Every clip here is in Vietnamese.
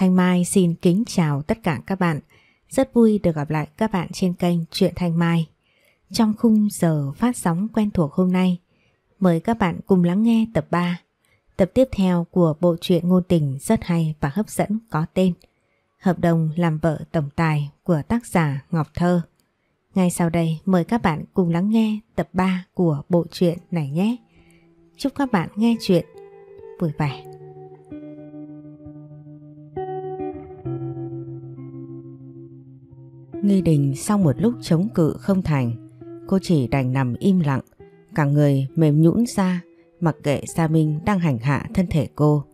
Thanh Mai xin kính chào tất cả các bạn. Rất vui được gặp lại các bạn trên kênh Truyện Thanh Mai. Trong khung giờ phát sóng quen thuộc hôm nay, mời các bạn cùng lắng nghe tập 3, tập tiếp theo của bộ truyện ngôn tình rất hay và hấp dẫn có tên Hợp đồng làm vợ tổng tài của tác giả Ngọc Thơ. Ngay sau đây mời các bạn cùng lắng nghe tập 3 của bộ truyện này nhé. Chúc các bạn nghe chuyện vui vẻ. Nghi đình sau một lúc chống cự không thành, cô chỉ đành nằm im lặng, cả người mềm nhũn ra, mặc kệ Sa Minh đang hành hạ thân thể cô.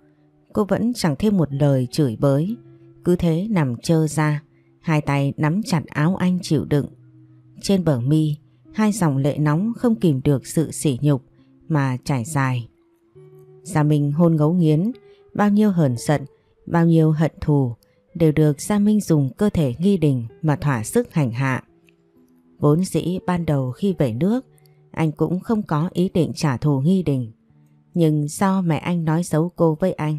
Cô vẫn chẳng thêm một lời chửi bới, cứ thế nằm chơ ra, hai tay nắm chặt áo anh chịu đựng. Trên bờ mi, hai dòng lệ nóng không kìm được sự sỉ nhục mà trải dài. Sa Minh hôn ngấu nghiến, bao nhiêu hờn giận, bao nhiêu hận thù đều được Gia Minh dùng cơ thể nghi đình mà thỏa sức hành hạ. Vốn dĩ ban đầu khi về nước, anh cũng không có ý định trả thù nghi đình. Nhưng do mẹ anh nói xấu cô với anh,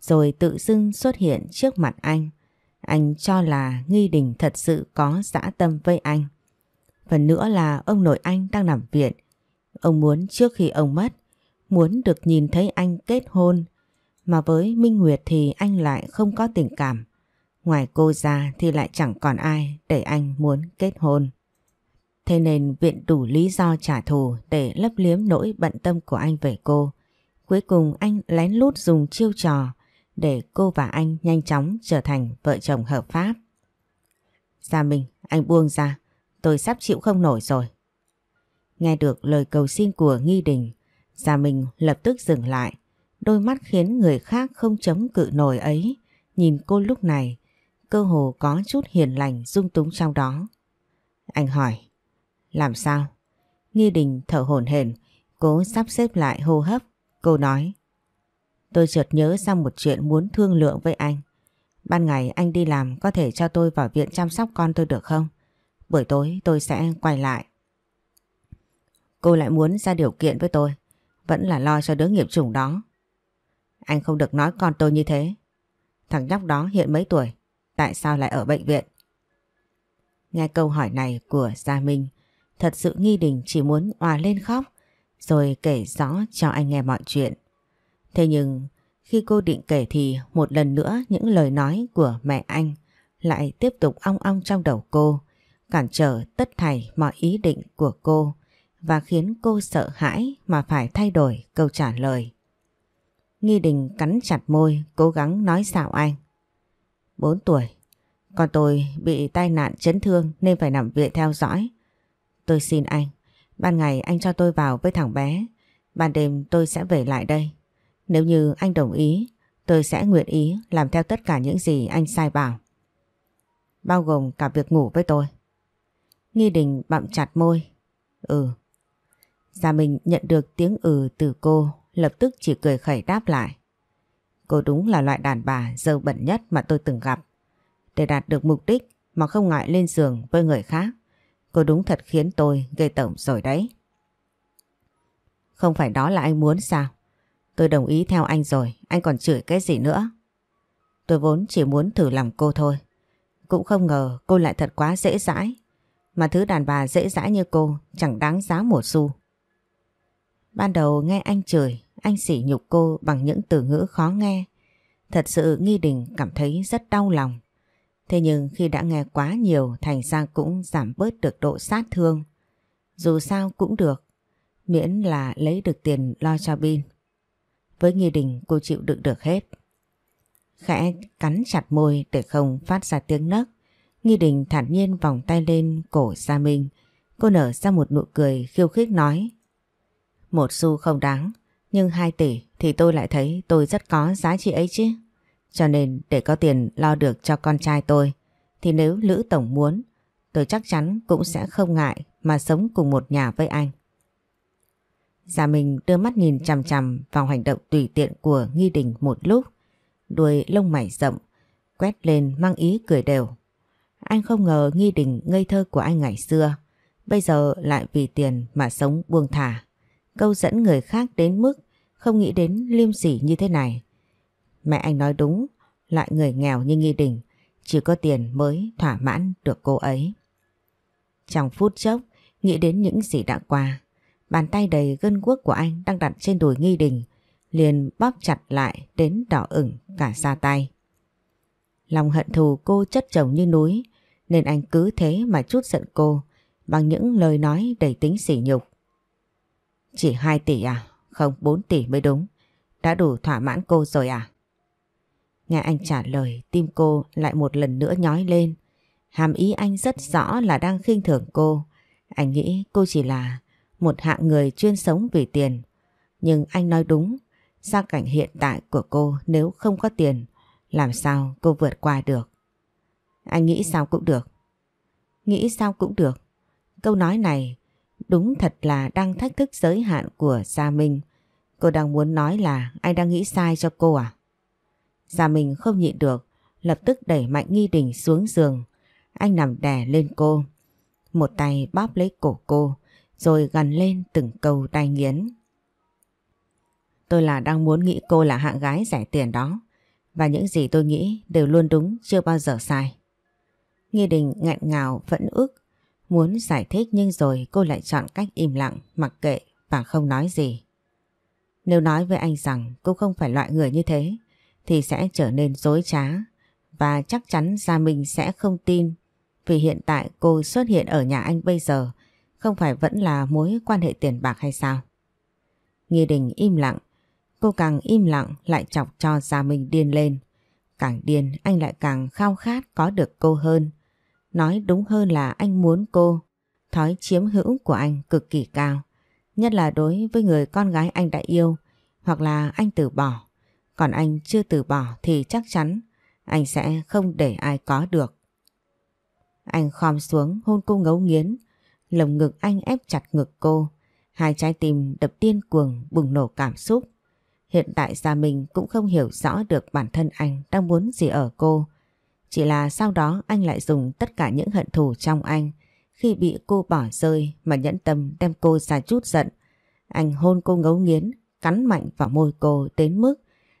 rồi tự dưng xuất hiện trước mặt anh, anh cho là nghi đình thật sự có dã tâm với anh. Phần nữa là ông nội anh đang nằm viện. Ông muốn trước khi ông mất, muốn được nhìn thấy anh kết hôn. Mà với Minh Nguyệt thì anh lại không có tình cảm. Ngoài cô ra thì lại chẳng còn ai để anh muốn kết hôn. Thế nên viện đủ lý do trả thù để lấp liếm nỗi bận tâm của anh về cô. Cuối cùng anh lén lút dùng chiêu trò để cô và anh nhanh chóng trở thành vợ chồng hợp pháp. Gia Minh, anh buông ra, tôi sắp chịu không nổi rồi. Nghe được lời cầu xin của Nghi Đình, Gia Minh lập tức dừng lại. Đôi mắt khiến người khác không chống cự nổi ấy, nhìn cô lúc này cơ hồ có chút hiền lành dung túng trong đó. Anh hỏi, làm sao? Nghi đình thở hổn hển, cố sắp xếp lại hô hấp, cô nói. Tôi chợt nhớ ra một chuyện muốn thương lượng với anh. Ban ngày anh đi làm có thể cho tôi vào viện chăm sóc con tôi được không? Buổi tối tôi sẽ quay lại. Cô lại muốn ra điều kiện với tôi, vẫn là lo cho đứa nghiệp chủng đó. Anh không được nói con tôi như thế. Thằng nhóc đó hiện mấy tuổi? tại sao lại ở bệnh viện? Nghe câu hỏi này của Gia Minh, thật sự Nghi Đình chỉ muốn òa lên khóc, rồi kể rõ cho anh nghe mọi chuyện. Thế nhưng, khi cô định kể thì một lần nữa những lời nói của mẹ anh lại tiếp tục ong ong trong đầu cô, cản trở tất thảy mọi ý định của cô và khiến cô sợ hãi mà phải thay đổi câu trả lời. Nghi Đình cắn chặt môi, cố gắng nói xạo anh. 4 tuổi. Còn tôi bị tai nạn chấn thương nên phải nằm viện theo dõi. Tôi xin anh, ban ngày anh cho tôi vào với thằng bé, ban đêm tôi sẽ về lại đây. Nếu như anh đồng ý, tôi sẽ nguyện ý làm theo tất cả những gì anh sai bảo. Bao gồm cả việc ngủ với tôi. Nghi đình bặm chặt môi. Ừ. Gia mình nhận được tiếng ừ từ cô, lập tức chỉ cười khẩy đáp lại. Cô đúng là loại đàn bà dơ bẩn nhất mà tôi từng gặp. Để đạt được mục đích mà không ngại lên giường với người khác. Cô đúng thật khiến tôi gây tởm rồi đấy. Không phải đó là anh muốn sao? Tôi đồng ý theo anh rồi, anh còn chửi cái gì nữa? Tôi vốn chỉ muốn thử lòng cô thôi. Cũng không ngờ cô lại thật quá dễ dãi. Mà thứ đàn bà dễ dãi như cô chẳng đáng giá một xu. Ban đầu nghe anh chửi, anh sỉ nhục cô bằng những từ ngữ khó nghe. Thật sự Nghi Đình cảm thấy rất đau lòng. Thế nhưng khi đã nghe quá nhiều thành ra cũng giảm bớt được độ sát thương. Dù sao cũng được, miễn là lấy được tiền lo cho Bin. Với Nghi Đình cô chịu đựng được hết. Khẽ cắn chặt môi để không phát ra tiếng nấc. Nghi Đình thản nhiên vòng tay lên cổ Gia Minh. Cô nở ra một nụ cười khiêu khích nói. Một xu không đáng, nhưng 2 tỷ thì tôi lại thấy tôi rất có giá trị ấy chứ. Cho nên để có tiền lo được cho con trai tôi thì nếu Lữ Tổng muốn tôi chắc chắn cũng sẽ không ngại mà sống cùng một nhà với anh. Gia mình đưa mắt nhìn chằm chằm vào hành động tùy tiện của Nghi Đình một lúc, đuôi lông mày rộng quét lên mang ý cười đều. Anh không ngờ Nghi Đình ngây thơ của anh ngày xưa, bây giờ lại vì tiền mà sống buông thả câu dẫn người khác đến mức không nghĩ đến liêm sỉ như thế này. Mẹ anh nói đúng, lại người nghèo như nghi đình, chỉ có tiền mới thỏa mãn được cô ấy. Trong phút chốc, nghĩ đến những gì đã qua, bàn tay đầy gân guốc của anh đang đặt trên đùi nghi đình, liền bóp chặt lại đến đỏ ửng cả xa tay. Lòng hận thù cô chất chồng như núi, nên anh cứ thế mà chút giận cô bằng những lời nói đầy tính sỉ nhục. Chỉ 2 tỷ à? Không 4 tỷ mới đúng. Đã đủ thỏa mãn cô rồi à? Nghe anh trả lời tim cô lại một lần nữa nhói lên. Hàm ý anh rất rõ là đang khinh thưởng cô. Anh nghĩ cô chỉ là một hạng người chuyên sống vì tiền. Nhưng anh nói đúng, gia cảnh hiện tại của cô nếu không có tiền, làm sao cô vượt qua được? Anh nghĩ sao cũng được. Nghĩ sao cũng được. Câu nói này Đúng thật là đang thách thức giới hạn của Gia Minh. Cô đang muốn nói là anh đang nghĩ sai cho cô à? Gia Minh không nhịn được, lập tức đẩy mạnh nghi đình xuống giường. Anh nằm đè lên cô, một tay bóp lấy cổ cô, rồi gần lên từng câu tai nghiến. Tôi là đang muốn nghĩ cô là hạng gái rẻ tiền đó, và những gì tôi nghĩ đều luôn đúng, chưa bao giờ sai. Nghi đình nghẹn ngào, vẫn ức, Muốn giải thích nhưng rồi cô lại chọn cách im lặng, mặc kệ và không nói gì. Nếu nói với anh rằng cô không phải loại người như thế thì sẽ trở nên dối trá và chắc chắn Gia Minh sẽ không tin vì hiện tại cô xuất hiện ở nhà anh bây giờ không phải vẫn là mối quan hệ tiền bạc hay sao? Nghi Đình im lặng, cô càng im lặng lại chọc cho Gia Minh điên lên. Càng điên anh lại càng khao khát có được cô hơn Nói đúng hơn là anh muốn cô. Thói chiếm hữu của anh cực kỳ cao. Nhất là đối với người con gái anh đã yêu hoặc là anh từ bỏ. Còn anh chưa từ bỏ thì chắc chắn anh sẽ không để ai có được. Anh khom xuống hôn cô ngấu nghiến. Lồng ngực anh ép chặt ngực cô. Hai trái tim đập điên cuồng bùng nổ cảm xúc. Hiện tại gia mình cũng không hiểu rõ được bản thân anh đang muốn gì ở cô chỉ là sau đó anh lại dùng tất cả những hận thù trong anh khi bị cô bỏ rơi mà nhẫn tâm đem cô ra chút giận. Anh hôn cô ngấu nghiến, cắn mạnh vào môi cô đến mức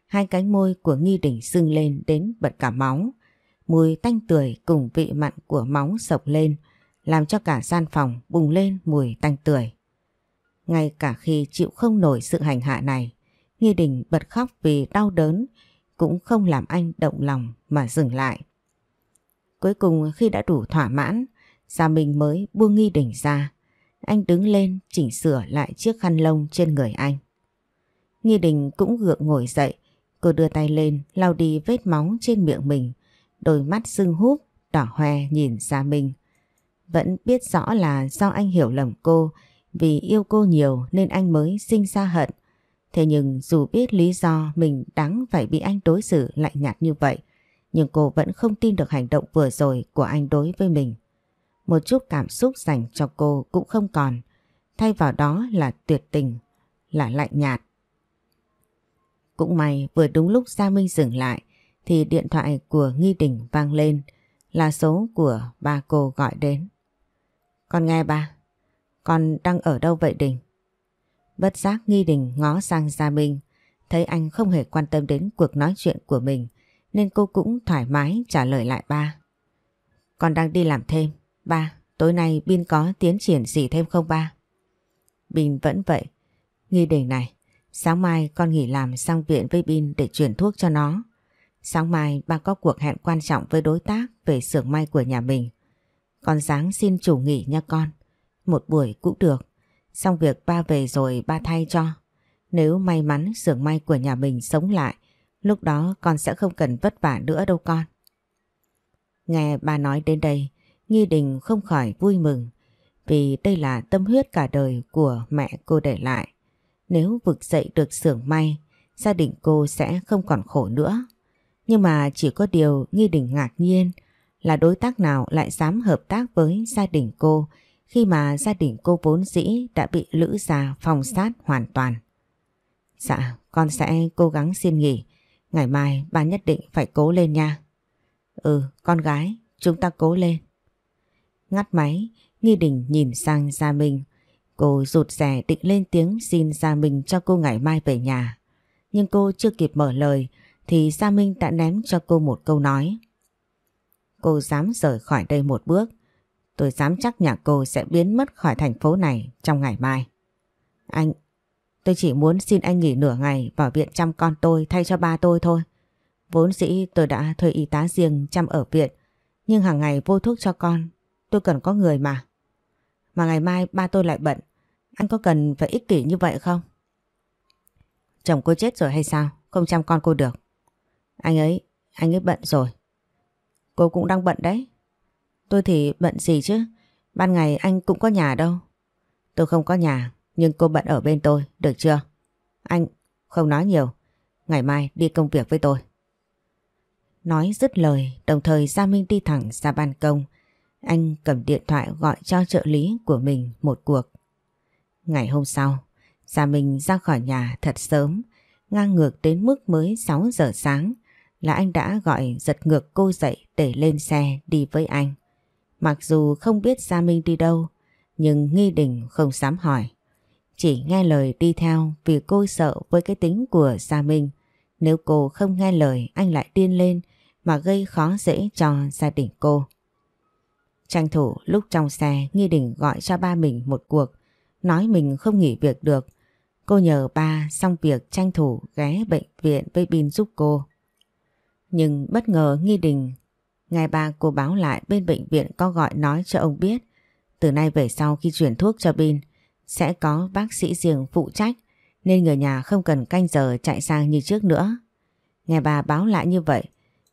hai cánh môi của nghi đỉnh sưng lên đến bật cả máu. Mùi tanh tưởi cùng vị mặn của máu sộc lên, làm cho cả gian phòng bùng lên mùi tanh tưởi. Ngay cả khi chịu không nổi sự hành hạ này, Nghi Đình bật khóc vì đau đớn, cũng không làm anh động lòng mà dừng lại. Cuối cùng khi đã đủ thỏa mãn, Gia Minh mới buông nghi đỉnh ra. Anh đứng lên chỉnh sửa lại chiếc khăn lông trên người anh. Nghi đình cũng gượng ngồi dậy, cô đưa tay lên lau đi vết máu trên miệng mình, đôi mắt sưng húp, đỏ hoe nhìn Gia Minh. Vẫn biết rõ là do anh hiểu lầm cô, vì yêu cô nhiều nên anh mới sinh ra hận. Thế nhưng dù biết lý do mình đáng phải bị anh đối xử lạnh nhạt như vậy, nhưng cô vẫn không tin được hành động vừa rồi của anh đối với mình. Một chút cảm xúc dành cho cô cũng không còn, thay vào đó là tuyệt tình, là lạnh nhạt. Cũng may vừa đúng lúc Gia Minh dừng lại thì điện thoại của Nghi Đình vang lên là số của ba cô gọi đến. Con nghe ba, con đang ở đâu vậy Đình? Bất giác Nghi Đình ngó sang Gia Minh, thấy anh không hề quan tâm đến cuộc nói chuyện của mình nên cô cũng thoải mái trả lời lại ba. Con đang đi làm thêm. Ba, tối nay Bin có tiến triển gì thêm không ba? Bin vẫn vậy. Nghi đề này, sáng mai con nghỉ làm sang viện với Bin để chuyển thuốc cho nó. Sáng mai ba có cuộc hẹn quan trọng với đối tác về xưởng may của nhà mình. Con dáng xin chủ nghỉ nha con. Một buổi cũng được. Xong việc ba về rồi ba thay cho. Nếu may mắn xưởng may của nhà mình sống lại Lúc đó con sẽ không cần vất vả nữa đâu con. Nghe bà nói đến đây, nghi Đình không khỏi vui mừng vì đây là tâm huyết cả đời của mẹ cô để lại. Nếu vực dậy được xưởng may, gia đình cô sẽ không còn khổ nữa. Nhưng mà chỉ có điều Nghi Đình ngạc nhiên là đối tác nào lại dám hợp tác với gia đình cô khi mà gia đình cô vốn dĩ đã bị Lữ Gia phong sát hoàn toàn. Dạ, con sẽ cố gắng xin nghỉ Ngày mai ba nhất định phải cố lên nha. Ừ, con gái, chúng ta cố lên. Ngắt máy, Nghi Đình nhìn sang Gia Minh. Cô rụt rè định lên tiếng xin Gia Minh cho cô ngày mai về nhà. Nhưng cô chưa kịp mở lời thì Gia Minh đã ném cho cô một câu nói. Cô dám rời khỏi đây một bước. Tôi dám chắc nhà cô sẽ biến mất khỏi thành phố này trong ngày mai. Anh, Tôi chỉ muốn xin anh nghỉ nửa ngày vào viện chăm con tôi thay cho ba tôi thôi. Vốn dĩ tôi đã thuê y tá riêng chăm ở viện, nhưng hàng ngày vô thuốc cho con, tôi cần có người mà. Mà ngày mai ba tôi lại bận, anh có cần phải ích kỷ như vậy không? Chồng cô chết rồi hay sao, không chăm con cô được. Anh ấy, anh ấy bận rồi. Cô cũng đang bận đấy. Tôi thì bận gì chứ, ban ngày anh cũng có nhà đâu. Tôi không có nhà, nhưng cô bận ở bên tôi, được chưa? Anh, không nói nhiều. Ngày mai đi công việc với tôi. Nói dứt lời, đồng thời Gia Minh đi thẳng ra ban công. Anh cầm điện thoại gọi cho trợ lý của mình một cuộc. Ngày hôm sau, Gia Minh ra khỏi nhà thật sớm, ngang ngược đến mức mới 6 giờ sáng là anh đã gọi giật ngược cô dậy để lên xe đi với anh. Mặc dù không biết Gia Minh đi đâu, nhưng Nghi Đình không dám hỏi. Chỉ nghe lời đi theo vì cô sợ với cái tính của Gia Minh. Nếu cô không nghe lời anh lại điên lên mà gây khó dễ cho gia đình cô. Tranh thủ lúc trong xe Nghi Đình gọi cho ba mình một cuộc nói mình không nghỉ việc được. Cô nhờ ba xong việc tranh thủ ghé bệnh viện với Bin giúp cô. Nhưng bất ngờ Nghi Đình Ngày ba cô báo lại bên bệnh viện có gọi nói cho ông biết từ nay về sau khi chuyển thuốc cho Bin sẽ có bác sĩ riêng phụ trách nên người nhà không cần canh giờ chạy sang như trước nữa. Nghe bà báo lại như vậy,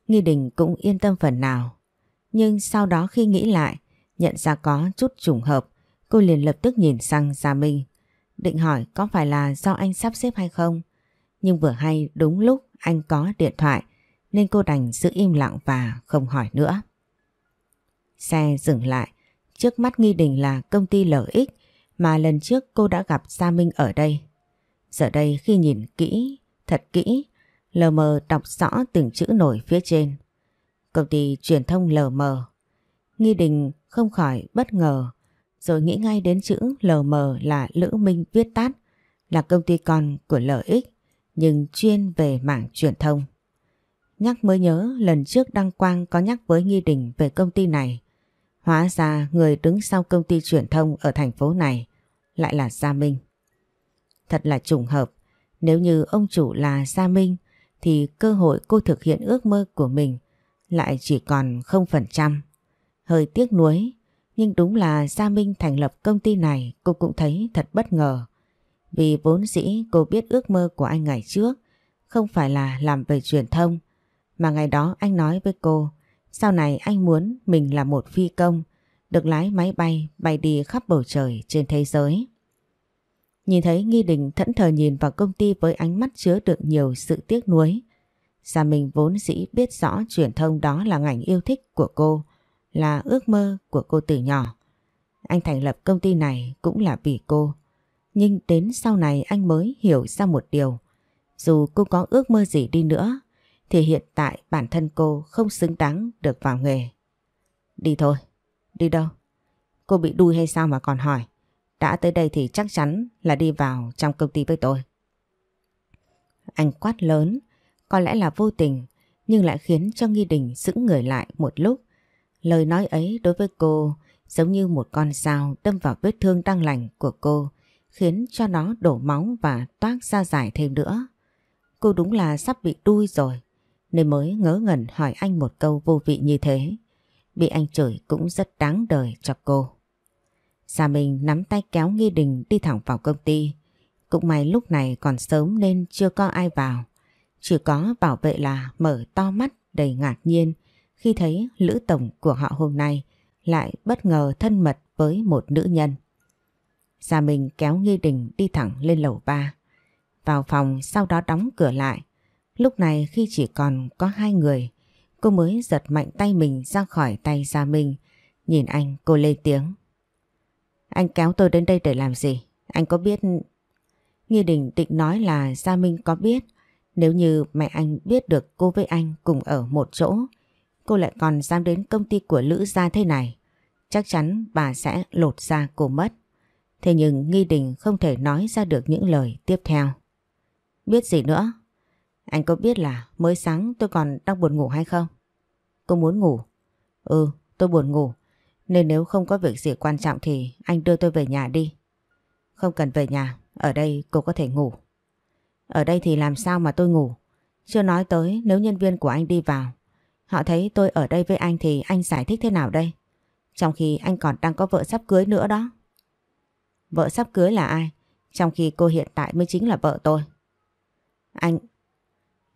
Nghi Đình cũng yên tâm phần nào. Nhưng sau đó khi nghĩ lại, nhận ra có chút trùng hợp, cô liền lập tức nhìn sang Gia Minh. Định hỏi có phải là do anh sắp xếp hay không? Nhưng vừa hay đúng lúc anh có điện thoại nên cô đành giữ im lặng và không hỏi nữa. Xe dừng lại, trước mắt Nghi Đình là công ty LX mà lần trước cô đã gặp Gia Minh ở đây. Giờ đây khi nhìn kỹ, thật kỹ, lờ mờ đọc rõ từng chữ nổi phía trên. Công ty truyền thông lờ mờ. Nghi đình không khỏi bất ngờ, rồi nghĩ ngay đến chữ lờ mờ là Lữ Minh viết tắt, là công ty con của LX, nhưng chuyên về mảng truyền thông. Nhắc mới nhớ lần trước Đăng Quang có nhắc với Nghi Đình về công ty này. Hóa ra người đứng sau công ty truyền thông ở thành phố này lại là Gia Minh. Thật là trùng hợp, nếu như ông chủ là Gia Minh thì cơ hội cô thực hiện ước mơ của mình lại chỉ còn 0%. Hơi tiếc nuối, nhưng đúng là Gia Minh thành lập công ty này cô cũng thấy thật bất ngờ. Vì vốn dĩ cô biết ước mơ của anh ngày trước không phải là làm về truyền thông, mà ngày đó anh nói với cô sau này anh muốn mình là một phi công, được lái máy bay bay đi khắp bầu trời trên thế giới. Nhìn thấy Nghi Đình thẫn thờ nhìn vào công ty với ánh mắt chứa đựng nhiều sự tiếc nuối. Gia mình vốn dĩ biết rõ truyền thông đó là ngành yêu thích của cô, là ước mơ của cô từ nhỏ. Anh thành lập công ty này cũng là vì cô. Nhưng đến sau này anh mới hiểu ra một điều. Dù cô có ước mơ gì đi nữa thì hiện tại bản thân cô không xứng đáng được vào nghề. Đi thôi. Đi đâu? Cô bị đuôi hay sao mà còn hỏi. Đã tới đây thì chắc chắn là đi vào trong công ty với tôi. Anh quát lớn, có lẽ là vô tình, nhưng lại khiến cho Nghi Đình sững người lại một lúc. Lời nói ấy đối với cô giống như một con dao đâm vào vết thương đang lành của cô, khiến cho nó đổ máu và toát ra dài thêm nữa. Cô đúng là sắp bị đuôi rồi nên mới ngớ ngẩn hỏi anh một câu vô vị như thế. Bị anh chửi cũng rất đáng đời cho cô. Gia Minh nắm tay kéo Nghi Đình đi thẳng vào công ty. Cũng may lúc này còn sớm nên chưa có ai vào. Chỉ có bảo vệ là mở to mắt đầy ngạc nhiên khi thấy Lữ Tổng của họ hôm nay lại bất ngờ thân mật với một nữ nhân. Gia Minh kéo Nghi Đình đi thẳng lên lầu 3. Vào phòng sau đó đóng cửa lại. Lúc này khi chỉ còn có hai người, cô mới giật mạnh tay mình ra khỏi tay Gia Minh. Nhìn anh cô lê tiếng. Anh kéo tôi đến đây để làm gì? Anh có biết... Nghi Đình định nói là Gia Minh có biết nếu như mẹ anh biết được cô với anh cùng ở một chỗ cô lại còn dám đến công ty của Lữ Gia thế này chắc chắn bà sẽ lột da cô mất. Thế nhưng Nghi Đình không thể nói ra được những lời tiếp theo. Biết gì nữa? Anh có biết là mới sáng tôi còn đang buồn ngủ hay không? Cô muốn ngủ. Ừ, tôi buồn ngủ. Nên nếu không có việc gì quan trọng thì anh đưa tôi về nhà đi. Không cần về nhà, ở đây cô có thể ngủ. Ở đây thì làm sao mà tôi ngủ? Chưa nói tới nếu nhân viên của anh đi vào. Họ thấy tôi ở đây với anh thì anh giải thích thế nào đây? Trong khi anh còn đang có vợ sắp cưới nữa đó. Vợ sắp cưới là ai? Trong khi cô hiện tại mới chính là vợ tôi. Anh,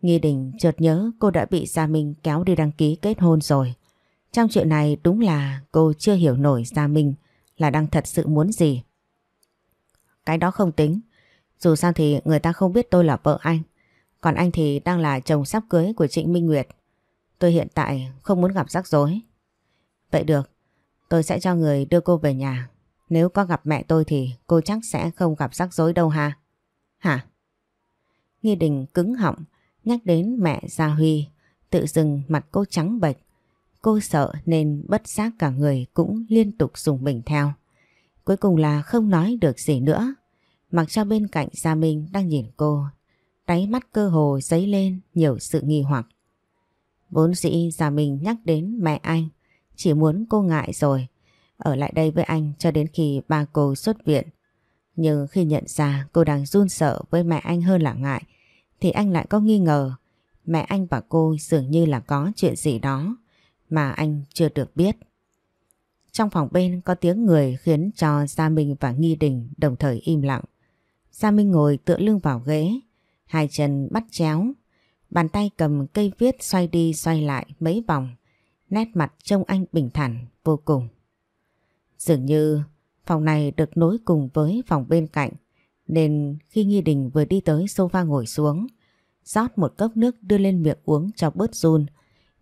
Nghi Đình chợt nhớ cô đã bị Gia Minh kéo đi đăng ký kết hôn rồi. Trong chuyện này đúng là cô chưa hiểu nổi Gia Minh là đang thật sự muốn gì. Cái đó không tính. Dù sao thì người ta không biết tôi là vợ anh. Còn anh thì đang là chồng sắp cưới của Trịnh Minh Nguyệt. Tôi hiện tại không muốn gặp rắc rối. Vậy được, tôi sẽ cho người đưa cô về nhà. Nếu có gặp mẹ tôi thì cô chắc sẽ không gặp rắc rối đâu ha. Hả? Nghi Đình cứng họng, Nhắc đến mẹ Gia Huy, tự dừng mặt cô trắng bệch. Cô sợ nên bất giác cả người cũng liên tục dùng mình theo. Cuối cùng là không nói được gì nữa. Mặc cho bên cạnh Gia Minh đang nhìn cô, đáy mắt cơ hồ dấy lên nhiều sự nghi hoặc. Vốn dĩ Gia Minh nhắc đến mẹ anh, chỉ muốn cô ngại rồi. Ở lại đây với anh cho đến khi ba cô xuất viện. Nhưng khi nhận ra cô đang run sợ với mẹ anh hơn là ngại, thì anh lại có nghi ngờ mẹ anh và cô dường như là có chuyện gì đó mà anh chưa được biết. Trong phòng bên có tiếng người khiến cho Gia Minh và Nghi Đình đồng thời im lặng. Gia Minh ngồi tựa lưng vào ghế, hai chân bắt chéo, bàn tay cầm cây viết xoay đi xoay lại mấy vòng, nét mặt trông anh bình thản vô cùng. Dường như phòng này được nối cùng với phòng bên cạnh nên khi Nghi Đình vừa đi tới sofa ngồi xuống rót một cốc nước đưa lên miệng uống cho bớt run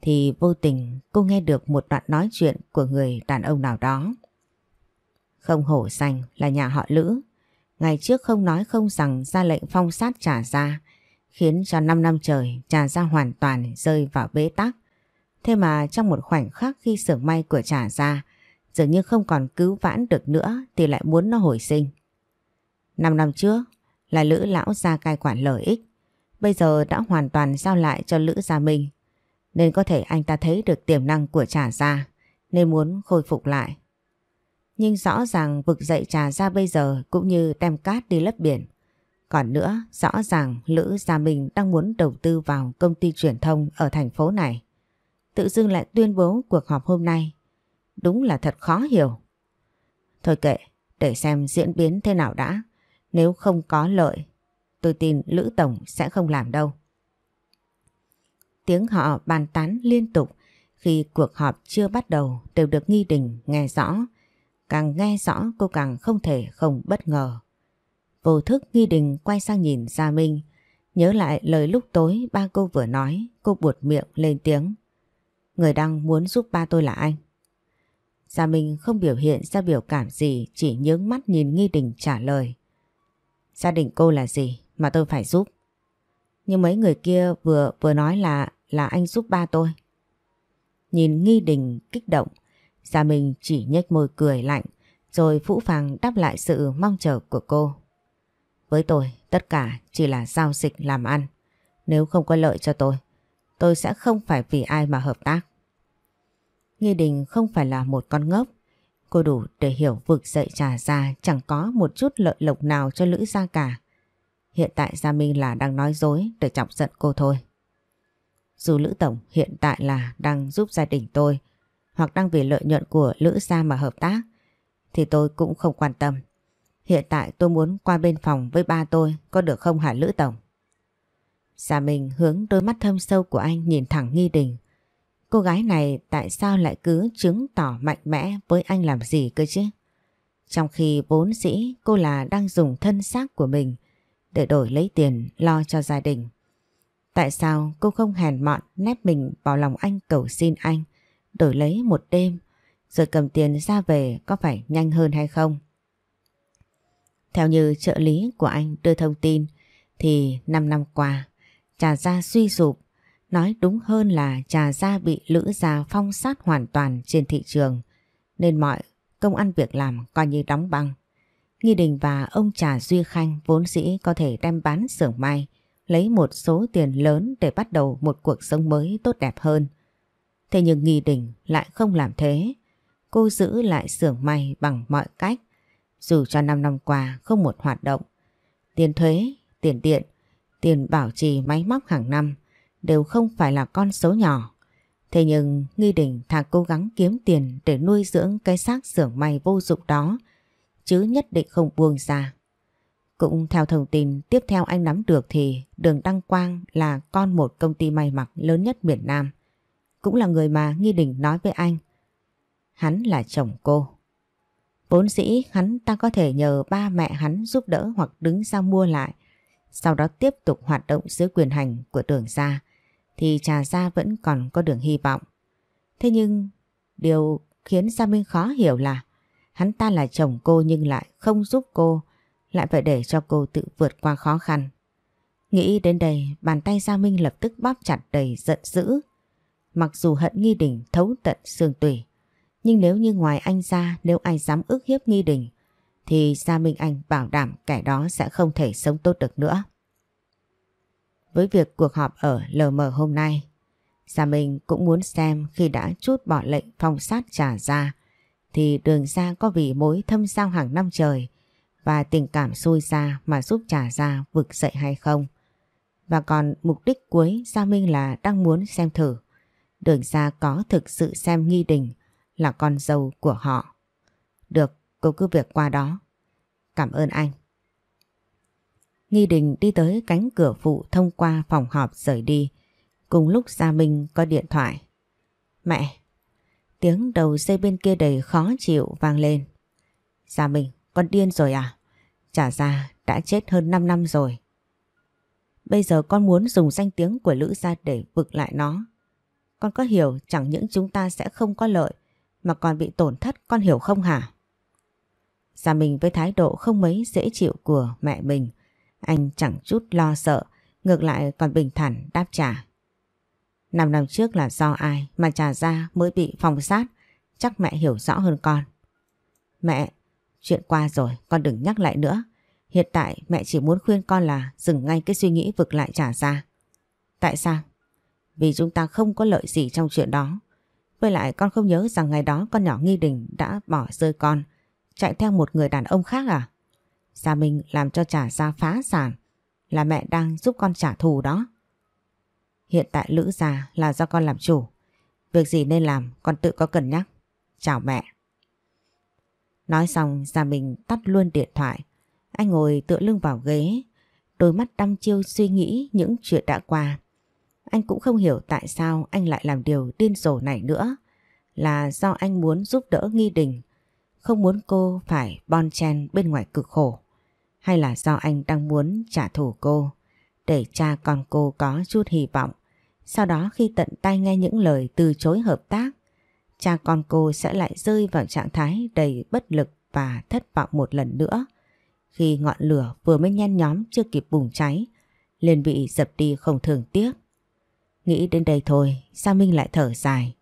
thì vô tình cô nghe được một đoạn nói chuyện của người đàn ông nào đó. Không hổ sành là nhà họ Lữ. Ngày trước không nói không rằng ra lệnh phong sát trả ra khiến cho 5 năm trời trà ra hoàn toàn rơi vào bế tắc. Thế mà trong một khoảnh khắc khi sưởng may của trà ra dường như không còn cứu vãn được nữa thì lại muốn nó hồi sinh năm năm trước là Lữ Lão Gia cai quản lợi ích, bây giờ đã hoàn toàn giao lại cho Lữ Gia Minh. Nên có thể anh ta thấy được tiềm năng của trà gia, nên muốn khôi phục lại. Nhưng rõ ràng vực dậy trà gia bây giờ cũng như đem cát đi lấp biển. Còn nữa, rõ ràng Lữ Gia Minh đang muốn đầu tư vào công ty truyền thông ở thành phố này. Tự dưng lại tuyên bố cuộc họp hôm nay. Đúng là thật khó hiểu. Thôi kệ, để xem diễn biến thế nào đã. Nếu không có lợi, tôi tin Lữ Tổng sẽ không làm đâu. Tiếng họ bàn tán liên tục khi cuộc họp chưa bắt đầu đều được nghi đình nghe rõ. Càng nghe rõ cô càng không thể không bất ngờ. Vô thức nghi đình quay sang nhìn Gia Minh. Nhớ lại lời lúc tối ba cô vừa nói, cô buột miệng lên tiếng. Người đang muốn giúp ba tôi là anh. Gia Minh không biểu hiện ra biểu cảm gì, chỉ nhướng mắt nhìn Nghi Đình trả lời. Gia đình cô là gì mà tôi phải giúp? Nhưng mấy người kia vừa vừa nói là là anh giúp ba tôi. Nhìn nghi đình kích động, Gia mình chỉ nhếch môi cười lạnh rồi phũ phàng đáp lại sự mong chờ của cô. Với tôi, tất cả chỉ là giao dịch làm ăn. Nếu không có lợi cho tôi, tôi sẽ không phải vì ai mà hợp tác. Nghi Đình không phải là một con ngốc. Cô đủ để hiểu vực dậy trà ra chẳng có một chút lợi lộc nào cho Lữ Gia cả. Hiện tại Gia Minh là đang nói dối để chọc giận cô thôi. Dù Lữ Tổng hiện tại là đang giúp gia đình tôi hoặc đang vì lợi nhuận của Lữ Gia mà hợp tác thì tôi cũng không quan tâm. Hiện tại tôi muốn qua bên phòng với ba tôi có được không hả Lữ Tổng? Gia Minh hướng đôi mắt thâm sâu của anh nhìn thẳng Nghi Đình Cô gái này tại sao lại cứ chứng tỏ mạnh mẽ với anh làm gì cơ chứ? Trong khi vốn dĩ cô là đang dùng thân xác của mình để đổi lấy tiền lo cho gia đình. Tại sao cô không hèn mọn nép mình vào lòng anh cầu xin anh đổi lấy một đêm rồi cầm tiền ra về có phải nhanh hơn hay không? Theo như trợ lý của anh đưa thông tin thì 5 năm qua Trà ra suy sụp Nói đúng hơn là trà gia bị lữ gia phong sát hoàn toàn trên thị trường, nên mọi công ăn việc làm coi như đóng băng. Nghi Đình và ông Trà Duy Khanh vốn dĩ có thể đem bán xưởng may, lấy một số tiền lớn để bắt đầu một cuộc sống mới tốt đẹp hơn. Thế nhưng Nghi Đình lại không làm thế. Cô giữ lại xưởng may bằng mọi cách, dù cho 5 năm qua không một hoạt động. Tiền thuế, tiền điện, tiền bảo trì máy móc hàng năm đều không phải là con số nhỏ. Thế nhưng Nghi Đình thà cố gắng kiếm tiền để nuôi dưỡng cái xác xưởng may vô dụng đó, chứ nhất định không buông ra. Cũng theo thông tin tiếp theo anh nắm được thì Đường Đăng Quang là con một công ty may mặc lớn nhất miền Nam. Cũng là người mà Nghi Đình nói với anh. Hắn là chồng cô. Vốn dĩ hắn ta có thể nhờ ba mẹ hắn giúp đỡ hoặc đứng ra mua lại, sau đó tiếp tục hoạt động dưới quyền hành của đường gia thì trà gia vẫn còn có đường hy vọng. Thế nhưng điều khiến Gia Minh khó hiểu là hắn ta là chồng cô nhưng lại không giúp cô, lại phải để cho cô tự vượt qua khó khăn. Nghĩ đến đây, bàn tay Gia Minh lập tức bóp chặt đầy giận dữ. Mặc dù hận Nghi Đình thấu tận xương tủy, nhưng nếu như ngoài anh ra nếu ai dám ức hiếp Nghi Đình, thì Gia Minh Anh bảo đảm kẻ đó sẽ không thể sống tốt được nữa với việc cuộc họp ở LM hôm nay. Gia Minh cũng muốn xem khi đã chút bỏ lệnh phong sát trả ra thì đường ra có vì mối thâm sao hàng năm trời và tình cảm xui ra mà giúp trả ra vực dậy hay không. Và còn mục đích cuối Gia Minh là đang muốn xem thử đường ra có thực sự xem nghi đình là con dâu của họ. Được, cô cứ việc qua đó. Cảm ơn anh. Nghi Đình đi tới cánh cửa phụ thông qua phòng họp rời đi. Cùng lúc Gia Minh có điện thoại. Mẹ! Tiếng đầu dây bên kia đầy khó chịu vang lên. Gia Minh, con điên rồi à? Chả ra đã chết hơn 5 năm rồi. Bây giờ con muốn dùng danh tiếng của Lữ Gia để vực lại nó. Con có hiểu chẳng những chúng ta sẽ không có lợi mà còn bị tổn thất con hiểu không hả? Gia Minh với thái độ không mấy dễ chịu của mẹ mình anh chẳng chút lo sợ, ngược lại còn bình thản đáp trả. Năm năm trước là do ai mà trả ra mới bị phòng sát, chắc mẹ hiểu rõ hơn con. Mẹ, chuyện qua rồi, con đừng nhắc lại nữa. Hiện tại mẹ chỉ muốn khuyên con là dừng ngay cái suy nghĩ vực lại trả ra. Tại sao? Vì chúng ta không có lợi gì trong chuyện đó. Với lại con không nhớ rằng ngày đó con nhỏ Nghi Đình đã bỏ rơi con, chạy theo một người đàn ông khác à? Gia Minh làm cho trả ra phá sản là mẹ đang giúp con trả thù đó. Hiện tại Lữ gia là do con làm chủ. Việc gì nên làm con tự có cân nhắc. Chào mẹ. Nói xong Gia Minh tắt luôn điện thoại. Anh ngồi tựa lưng vào ghế, đôi mắt đăm chiêu suy nghĩ những chuyện đã qua. Anh cũng không hiểu tại sao anh lại làm điều điên rồ này nữa. Là do anh muốn giúp đỡ Nghi Đình, không muốn cô phải bon chen bên ngoài cực khổ hay là do anh đang muốn trả thù cô để cha con cô có chút hy vọng. Sau đó khi tận tay nghe những lời từ chối hợp tác, cha con cô sẽ lại rơi vào trạng thái đầy bất lực và thất vọng một lần nữa. Khi ngọn lửa vừa mới nhen nhóm chưa kịp bùng cháy, liền bị dập đi không thường tiếc. Nghĩ đến đây thôi, Sa Minh lại thở dài.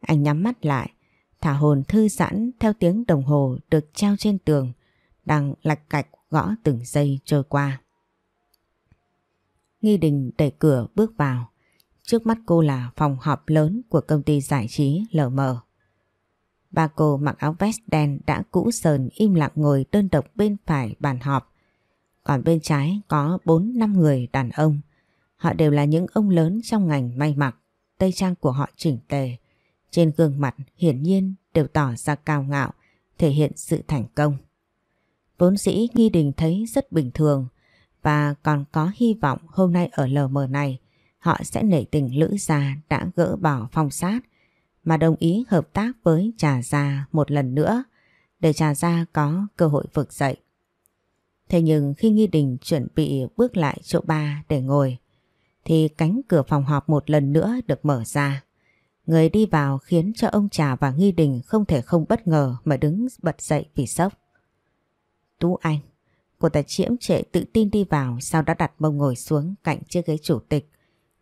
Anh nhắm mắt lại, thả hồn thư giãn theo tiếng đồng hồ được treo trên tường, đang lạch cạch gõ từng giây trôi qua. Nghi Đình đẩy cửa bước vào. Trước mắt cô là phòng họp lớn của công ty giải trí LM. Ba cô mặc áo vest đen đã cũ sờn im lặng ngồi đơn độc bên phải bàn họp. Còn bên trái có 4-5 người đàn ông. Họ đều là những ông lớn trong ngành may mặc. Tây trang của họ chỉnh tề. Trên gương mặt hiển nhiên đều tỏ ra cao ngạo, thể hiện sự thành công. Vốn dĩ Nghi Đình thấy rất bình thường và còn có hy vọng hôm nay ở lờ mờ này họ sẽ nể tình Lữ Gia đã gỡ bỏ phong sát mà đồng ý hợp tác với Trà Gia một lần nữa để Trà Gia có cơ hội vực dậy. Thế nhưng khi Nghi Đình chuẩn bị bước lại chỗ ba để ngồi thì cánh cửa phòng họp một lần nữa được mở ra. Người đi vào khiến cho ông Trà và Nghi Đình không thể không bất ngờ mà đứng bật dậy vì sốc. Tú Anh. Cô ta chiễm trệ tự tin đi vào sau đó đặt mông ngồi xuống cạnh chiếc ghế chủ tịch.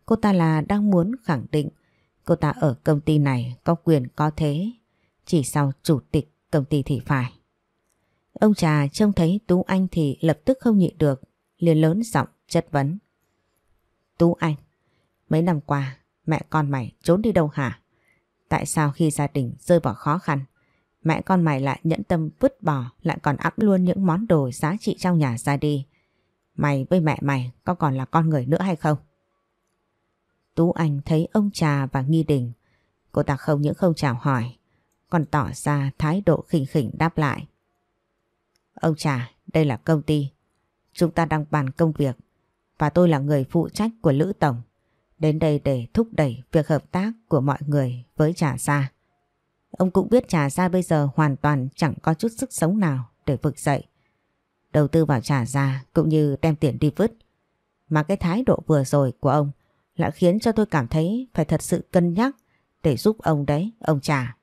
Cô ta là đang muốn khẳng định cô ta ở công ty này có quyền có thế. Chỉ sau chủ tịch công ty thì phải. Ông trà trông thấy Tú Anh thì lập tức không nhịn được, liền lớn giọng chất vấn. Tú Anh, mấy năm qua mẹ con mày trốn đi đâu hả? Tại sao khi gia đình rơi vào khó khăn, mẹ con mày lại nhẫn tâm vứt bỏ lại còn ẵm luôn những món đồ giá trị trong nhà ra đi. Mày với mẹ mày có còn là con người nữa hay không? Tú Anh thấy ông trà và nghi đình. Cô ta không những không chào hỏi, còn tỏ ra thái độ khinh khỉnh đáp lại. Ông trà, đây là công ty. Chúng ta đang bàn công việc và tôi là người phụ trách của Lữ Tổng. Đến đây để thúc đẩy việc hợp tác của mọi người với trà xa. Ông cũng biết trà ra bây giờ hoàn toàn chẳng có chút sức sống nào để vực dậy. Đầu tư vào trà ra cũng như đem tiền đi vứt. Mà cái thái độ vừa rồi của ông lại khiến cho tôi cảm thấy phải thật sự cân nhắc để giúp ông đấy, ông trà.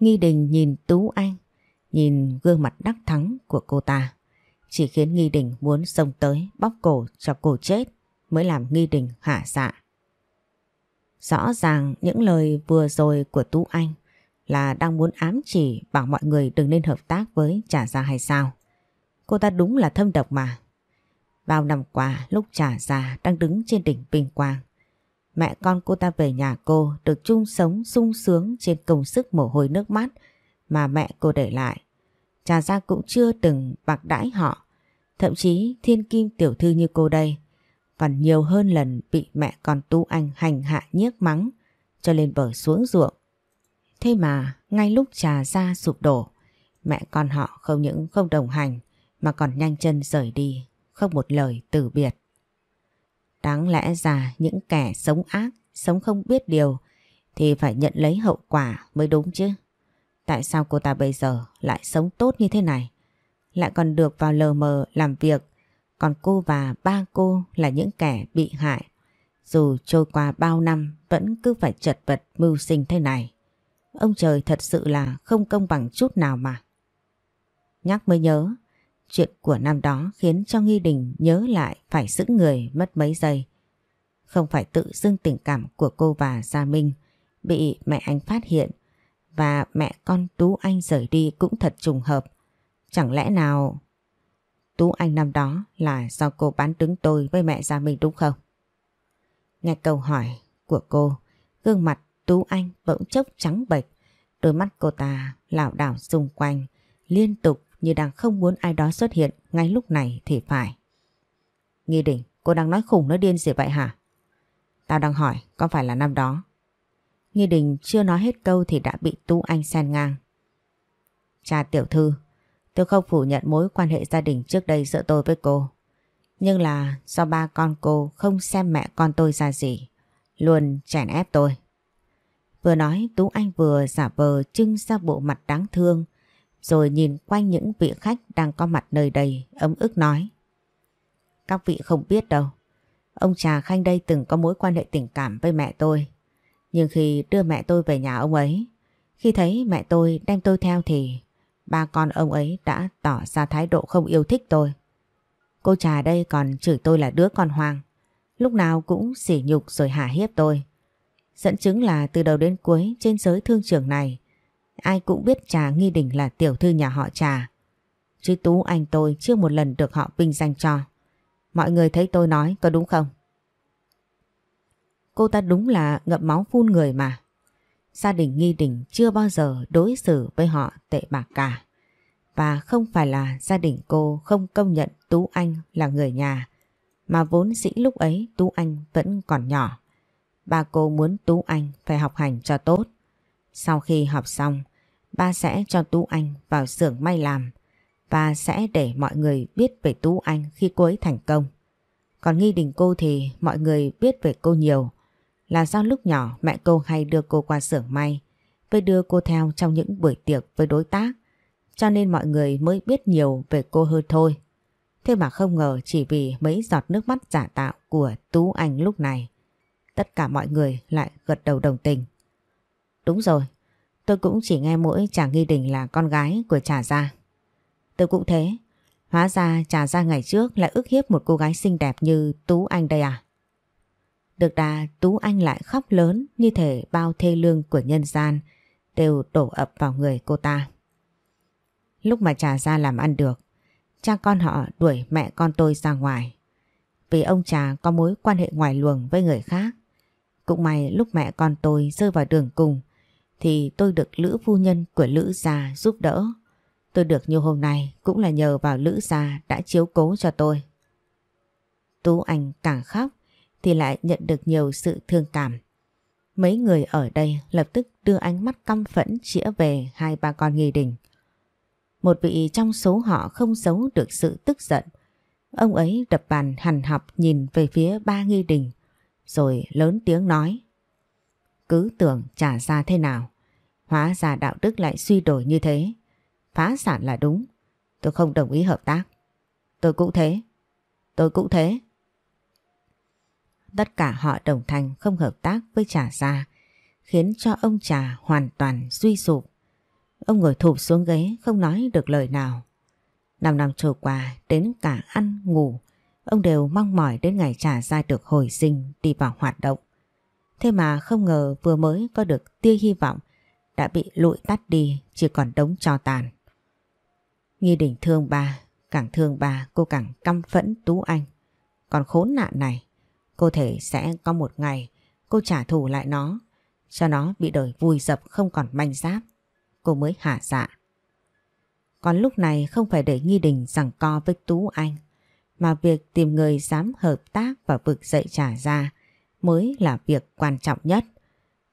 Nghi Đình nhìn Tú Anh, nhìn gương mặt đắc thắng của cô ta. Chỉ khiến Nghi Đình muốn xông tới bóc cổ cho cô chết mới làm Nghi Đình hạ dạ. Rõ ràng những lời vừa rồi của Tú Anh là đang muốn ám chỉ bảo mọi người đừng nên hợp tác với trả ra hay sao. Cô ta đúng là thâm độc mà. Vào năm qua lúc trả ra đang đứng trên đỉnh Bình Quang. Mẹ con cô ta về nhà cô được chung sống sung sướng trên công sức mồ hôi nước mắt mà mẹ cô để lại. Trà ra cũng chưa từng bạc đãi họ. Thậm chí thiên kim tiểu thư như cô đây còn nhiều hơn lần bị mẹ con Tú Anh hành hạ nhiếc mắng cho lên bờ xuống ruộng. Thế mà ngay lúc trà ra sụp đổ, mẹ con họ không những không đồng hành mà còn nhanh chân rời đi, không một lời từ biệt. Đáng lẽ ra những kẻ sống ác, sống không biết điều thì phải nhận lấy hậu quả mới đúng chứ. Tại sao cô ta bây giờ lại sống tốt như thế này? Lại còn được vào lờ mờ làm việc còn cô và ba cô là những kẻ bị hại. Dù trôi qua bao năm vẫn cứ phải chật vật mưu sinh thế này. Ông trời thật sự là không công bằng chút nào mà. Nhắc mới nhớ, chuyện của năm đó khiến cho Nghi Đình nhớ lại phải sững người mất mấy giây. Không phải tự dưng tình cảm của cô và Gia Minh bị mẹ anh phát hiện và mẹ con Tú Anh rời đi cũng thật trùng hợp. Chẳng lẽ nào Tú Anh năm đó là do cô bán đứng tôi với mẹ ra mình đúng không? Nghe câu hỏi của cô, gương mặt Tú Anh bỗng chốc trắng bệch, đôi mắt cô ta lảo đảo xung quanh, liên tục như đang không muốn ai đó xuất hiện ngay lúc này thì phải. Nghi đỉnh, cô đang nói khủng nói điên gì vậy hả? Tao đang hỏi, có phải là năm đó? Nghi đình chưa nói hết câu thì đã bị Tú Anh xen ngang. Cha tiểu thư, Tôi không phủ nhận mối quan hệ gia đình trước đây giữa tôi với cô. Nhưng là do ba con cô không xem mẹ con tôi ra gì, luôn chèn ép tôi. Vừa nói Tú Anh vừa giả vờ trưng ra bộ mặt đáng thương, rồi nhìn quanh những vị khách đang có mặt nơi đây, ấm ức nói. Các vị không biết đâu, ông Trà Khanh đây từng có mối quan hệ tình cảm với mẹ tôi. Nhưng khi đưa mẹ tôi về nhà ông ấy, khi thấy mẹ tôi đem tôi theo thì ba con ông ấy đã tỏ ra thái độ không yêu thích tôi. Cô trà đây còn chửi tôi là đứa con hoang, lúc nào cũng sỉ nhục rồi hạ hiếp tôi. Dẫn chứng là từ đầu đến cuối trên giới thương trường này, ai cũng biết trà nghi đình là tiểu thư nhà họ trà. Chứ Tú Anh tôi chưa một lần được họ vinh danh cho. Mọi người thấy tôi nói có đúng không? Cô ta đúng là ngậm máu phun người mà gia đình Nghi Đình chưa bao giờ đối xử với họ tệ bạc cả. Và không phải là gia đình cô không công nhận Tú Anh là người nhà, mà vốn dĩ lúc ấy Tú Anh vẫn còn nhỏ. Ba cô muốn Tú Anh phải học hành cho tốt. Sau khi học xong, ba sẽ cho Tú Anh vào xưởng may làm và sẽ để mọi người biết về Tú Anh khi cô ấy thành công. Còn nghi đình cô thì mọi người biết về cô nhiều, là do lúc nhỏ mẹ cô hay đưa cô qua xưởng may với đưa cô theo trong những buổi tiệc với đối tác cho nên mọi người mới biết nhiều về cô hơn thôi. Thế mà không ngờ chỉ vì mấy giọt nước mắt giả tạo của Tú Anh lúc này tất cả mọi người lại gật đầu đồng tình. Đúng rồi, tôi cũng chỉ nghe mỗi Trà Nghi Đình là con gái của Trà Gia. Tôi cũng thế, hóa ra Trà Gia ngày trước lại ức hiếp một cô gái xinh đẹp như Tú Anh đây à? Được đà Tú Anh lại khóc lớn như thể bao thê lương của nhân gian đều đổ ập vào người cô ta. Lúc mà trà ra làm ăn được, cha con họ đuổi mẹ con tôi ra ngoài. Vì ông trà có mối quan hệ ngoài luồng với người khác. Cũng may lúc mẹ con tôi rơi vào đường cùng thì tôi được Lữ Phu Nhân của Lữ Gia giúp đỡ. Tôi được như hôm nay cũng là nhờ vào Lữ Gia đã chiếu cố cho tôi. Tú Anh càng khóc thì lại nhận được nhiều sự thương cảm. Mấy người ở đây lập tức đưa ánh mắt căm phẫn chĩa về hai ba con nghi đình. Một vị trong số họ không giấu được sự tức giận. Ông ấy đập bàn hằn học nhìn về phía ba nghi đình, rồi lớn tiếng nói. Cứ tưởng trả ra thế nào, hóa ra đạo đức lại suy đổi như thế. Phá sản là đúng, tôi không đồng ý hợp tác. Tôi cũng thế, tôi cũng thế tất cả họ đồng thành không hợp tác với trà gia, khiến cho ông trà hoàn toàn suy sụp. Ông ngồi thụp xuống ghế không nói được lời nào. Năm năm trôi qua đến cả ăn ngủ, ông đều mong mỏi đến ngày trà gia được hồi sinh đi vào hoạt động. Thế mà không ngờ vừa mới có được tia hy vọng đã bị lụi tắt đi chỉ còn đống cho tàn. Nghi đỉnh thương bà, càng thương bà cô càng căm phẫn Tú Anh. Còn khốn nạn này, Cô thể sẽ có một ngày cô trả thù lại nó, cho nó bị đời vùi dập không còn manh giáp. Cô mới hạ dạ. Còn lúc này không phải để Nghi Đình rằng co với Tú Anh, mà việc tìm người dám hợp tác và vực dậy trả ra mới là việc quan trọng nhất.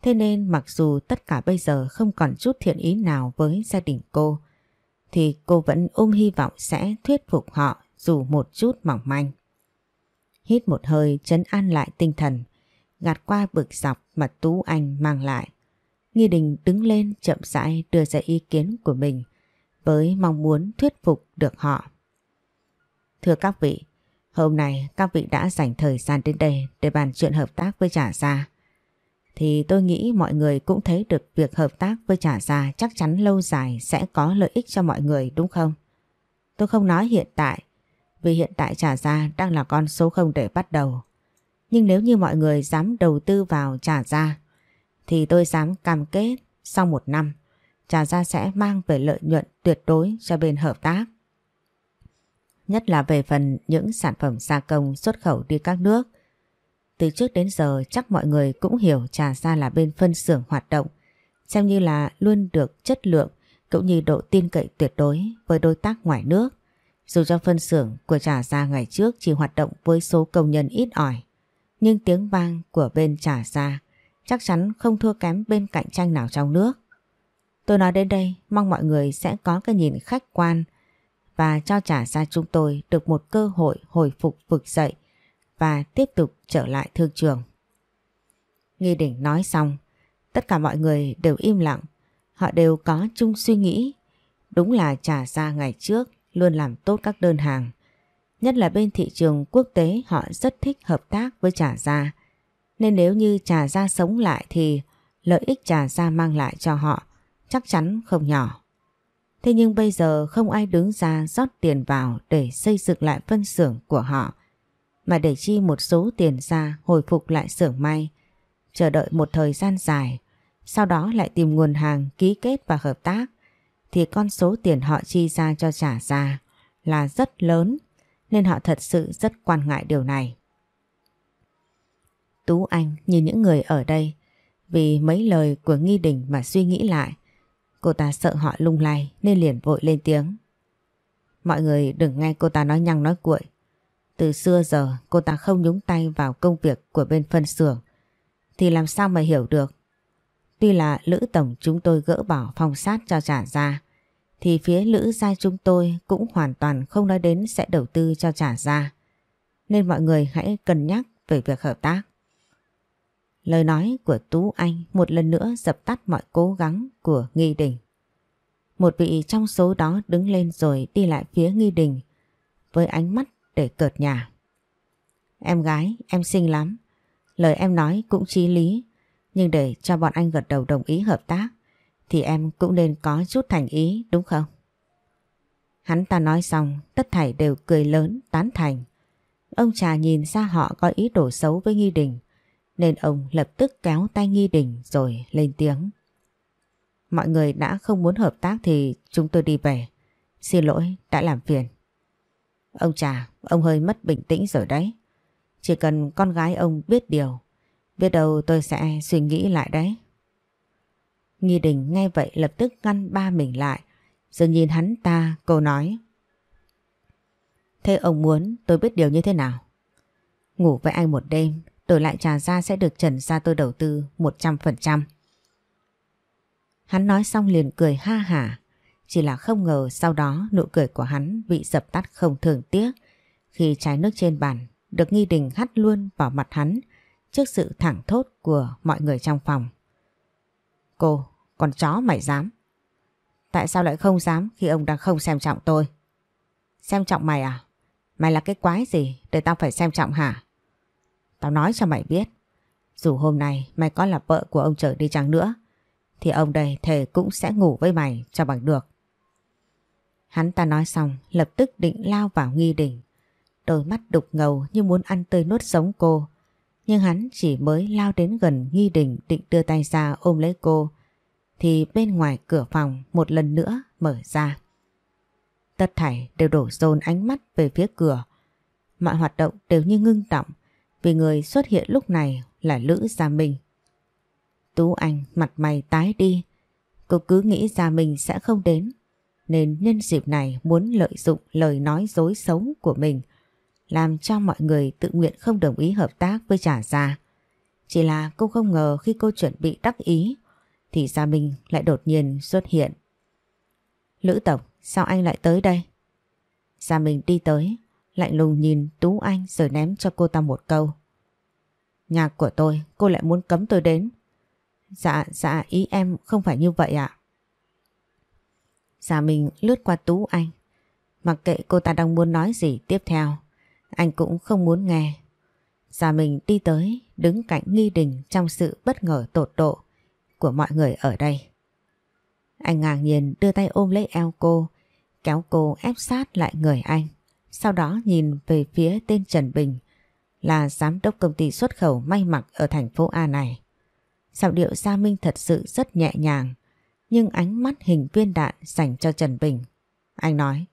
Thế nên mặc dù tất cả bây giờ không còn chút thiện ý nào với gia đình cô, thì cô vẫn ôm hy vọng sẽ thuyết phục họ dù một chút mỏng manh hít một hơi chấn an lại tinh thần, gạt qua bực dọc mà Tú Anh mang lại. Nghi Đình đứng lên chậm rãi đưa ra ý kiến của mình với mong muốn thuyết phục được họ. Thưa các vị, hôm nay các vị đã dành thời gian đến đây để bàn chuyện hợp tác với trả gia. Thì tôi nghĩ mọi người cũng thấy được việc hợp tác với trả gia chắc chắn lâu dài sẽ có lợi ích cho mọi người đúng không? Tôi không nói hiện tại vì hiện tại trả ra đang là con số không để bắt đầu. Nhưng nếu như mọi người dám đầu tư vào trả ra, thì tôi dám cam kết sau một năm, trả ra sẽ mang về lợi nhuận tuyệt đối cho bên hợp tác. Nhất là về phần những sản phẩm gia công xuất khẩu đi các nước. Từ trước đến giờ chắc mọi người cũng hiểu trà ra là bên phân xưởng hoạt động, xem như là luôn được chất lượng cũng như độ tin cậy tuyệt đối với đối tác ngoài nước. Dù cho phân xưởng của trà gia ngày trước chỉ hoạt động với số công nhân ít ỏi, nhưng tiếng vang của bên trà gia chắc chắn không thua kém bên cạnh tranh nào trong nước. Tôi nói đến đây, mong mọi người sẽ có cái nhìn khách quan và cho trà gia chúng tôi được một cơ hội hồi phục vực dậy và tiếp tục trở lại thương trường. Nghi đỉnh nói xong, tất cả mọi người đều im lặng, họ đều có chung suy nghĩ. Đúng là trà gia ngày trước luôn làm tốt các đơn hàng. Nhất là bên thị trường quốc tế họ rất thích hợp tác với trà gia. Nên nếu như trà gia sống lại thì lợi ích trà gia mang lại cho họ chắc chắn không nhỏ. Thế nhưng bây giờ không ai đứng ra rót tiền vào để xây dựng lại phân xưởng của họ mà để chi một số tiền ra hồi phục lại xưởng may, chờ đợi một thời gian dài, sau đó lại tìm nguồn hàng ký kết và hợp tác thì con số tiền họ chi ra cho trả ra là rất lớn nên họ thật sự rất quan ngại điều này. Tú Anh nhìn những người ở đây vì mấy lời của Nghi Đình mà suy nghĩ lại. Cô ta sợ họ lung lay nên liền vội lên tiếng. Mọi người đừng nghe cô ta nói nhăng nói cuội. Từ xưa giờ cô ta không nhúng tay vào công việc của bên phân xưởng thì làm sao mà hiểu được Tuy là Lữ Tổng chúng tôi gỡ bỏ phong sát cho trả ra, thì phía Lữ gia chúng tôi cũng hoàn toàn không nói đến sẽ đầu tư cho trả ra. Nên mọi người hãy cân nhắc về việc hợp tác. Lời nói của Tú Anh một lần nữa dập tắt mọi cố gắng của Nghi Đình. Một vị trong số đó đứng lên rồi đi lại phía Nghi Đình với ánh mắt để cợt nhà. Em gái, em xinh lắm. Lời em nói cũng chí lý. Nhưng để cho bọn anh gật đầu đồng ý hợp tác thì em cũng nên có chút thành ý đúng không? Hắn ta nói xong tất thảy đều cười lớn tán thành. Ông trà nhìn ra họ có ý đổ xấu với Nghi Đình nên ông lập tức kéo tay Nghi Đình rồi lên tiếng. Mọi người đã không muốn hợp tác thì chúng tôi đi về. Xin lỗi đã làm phiền. Ông trà, ông hơi mất bình tĩnh rồi đấy. Chỉ cần con gái ông biết điều Biết đâu tôi sẽ suy nghĩ lại đấy. Nghi đình ngay vậy lập tức ngăn ba mình lại, rồi nhìn hắn ta, cô nói. Thế ông muốn tôi biết điều như thế nào? Ngủ với anh một đêm, đổi lại trà ra sẽ được trần ra tôi đầu tư 100%. Hắn nói xong liền cười ha hả, chỉ là không ngờ sau đó nụ cười của hắn bị dập tắt không thường tiếc khi trái nước trên bàn được nghi đình hắt luôn vào mặt hắn trước sự thẳng thốt của mọi người trong phòng. Cô, con chó mày dám. Tại sao lại không dám khi ông đang không xem trọng tôi? Xem trọng mày à? Mày là cái quái gì để tao phải xem trọng hả? Tao nói cho mày biết. Dù hôm nay mày có là vợ của ông trời đi chăng nữa thì ông đây thề cũng sẽ ngủ với mày cho bằng được. Hắn ta nói xong lập tức định lao vào nghi đỉnh. Đôi mắt đục ngầu như muốn ăn tươi nuốt sống cô nhưng hắn chỉ mới lao đến gần Nghi Đình định đưa tay ra ôm lấy cô thì bên ngoài cửa phòng một lần nữa mở ra. Tất thảy đều đổ dồn ánh mắt về phía cửa. Mọi hoạt động đều như ngưng động vì người xuất hiện lúc này là Lữ Gia Minh. Tú Anh mặt mày tái đi. Cô cứ nghĩ Gia Minh sẽ không đến nên nhân dịp này muốn lợi dụng lời nói dối xấu của mình làm cho mọi người tự nguyện không đồng ý hợp tác với trả gia. Chỉ là cô không ngờ khi cô chuẩn bị đắc ý thì Gia Minh lại đột nhiên xuất hiện. Lữ Tổng, sao anh lại tới đây? Gia Minh đi tới, lạnh lùng nhìn Tú Anh rồi ném cho cô ta một câu. Nhà của tôi, cô lại muốn cấm tôi đến. Dạ, dạ, ý em không phải như vậy ạ. Gia Minh lướt qua Tú Anh, mặc kệ cô ta đang muốn nói gì tiếp theo. Anh cũng không muốn nghe. Già mình đi tới, đứng cạnh nghi đình trong sự bất ngờ tột độ của mọi người ở đây. Anh ngạc nhiên đưa tay ôm lấy eo cô, kéo cô ép sát lại người anh. Sau đó nhìn về phía tên Trần Bình là giám đốc công ty xuất khẩu may mặc ở thành phố A này. Giọng điệu Gia Minh thật sự rất nhẹ nhàng, nhưng ánh mắt hình viên đạn dành cho Trần Bình. Anh nói,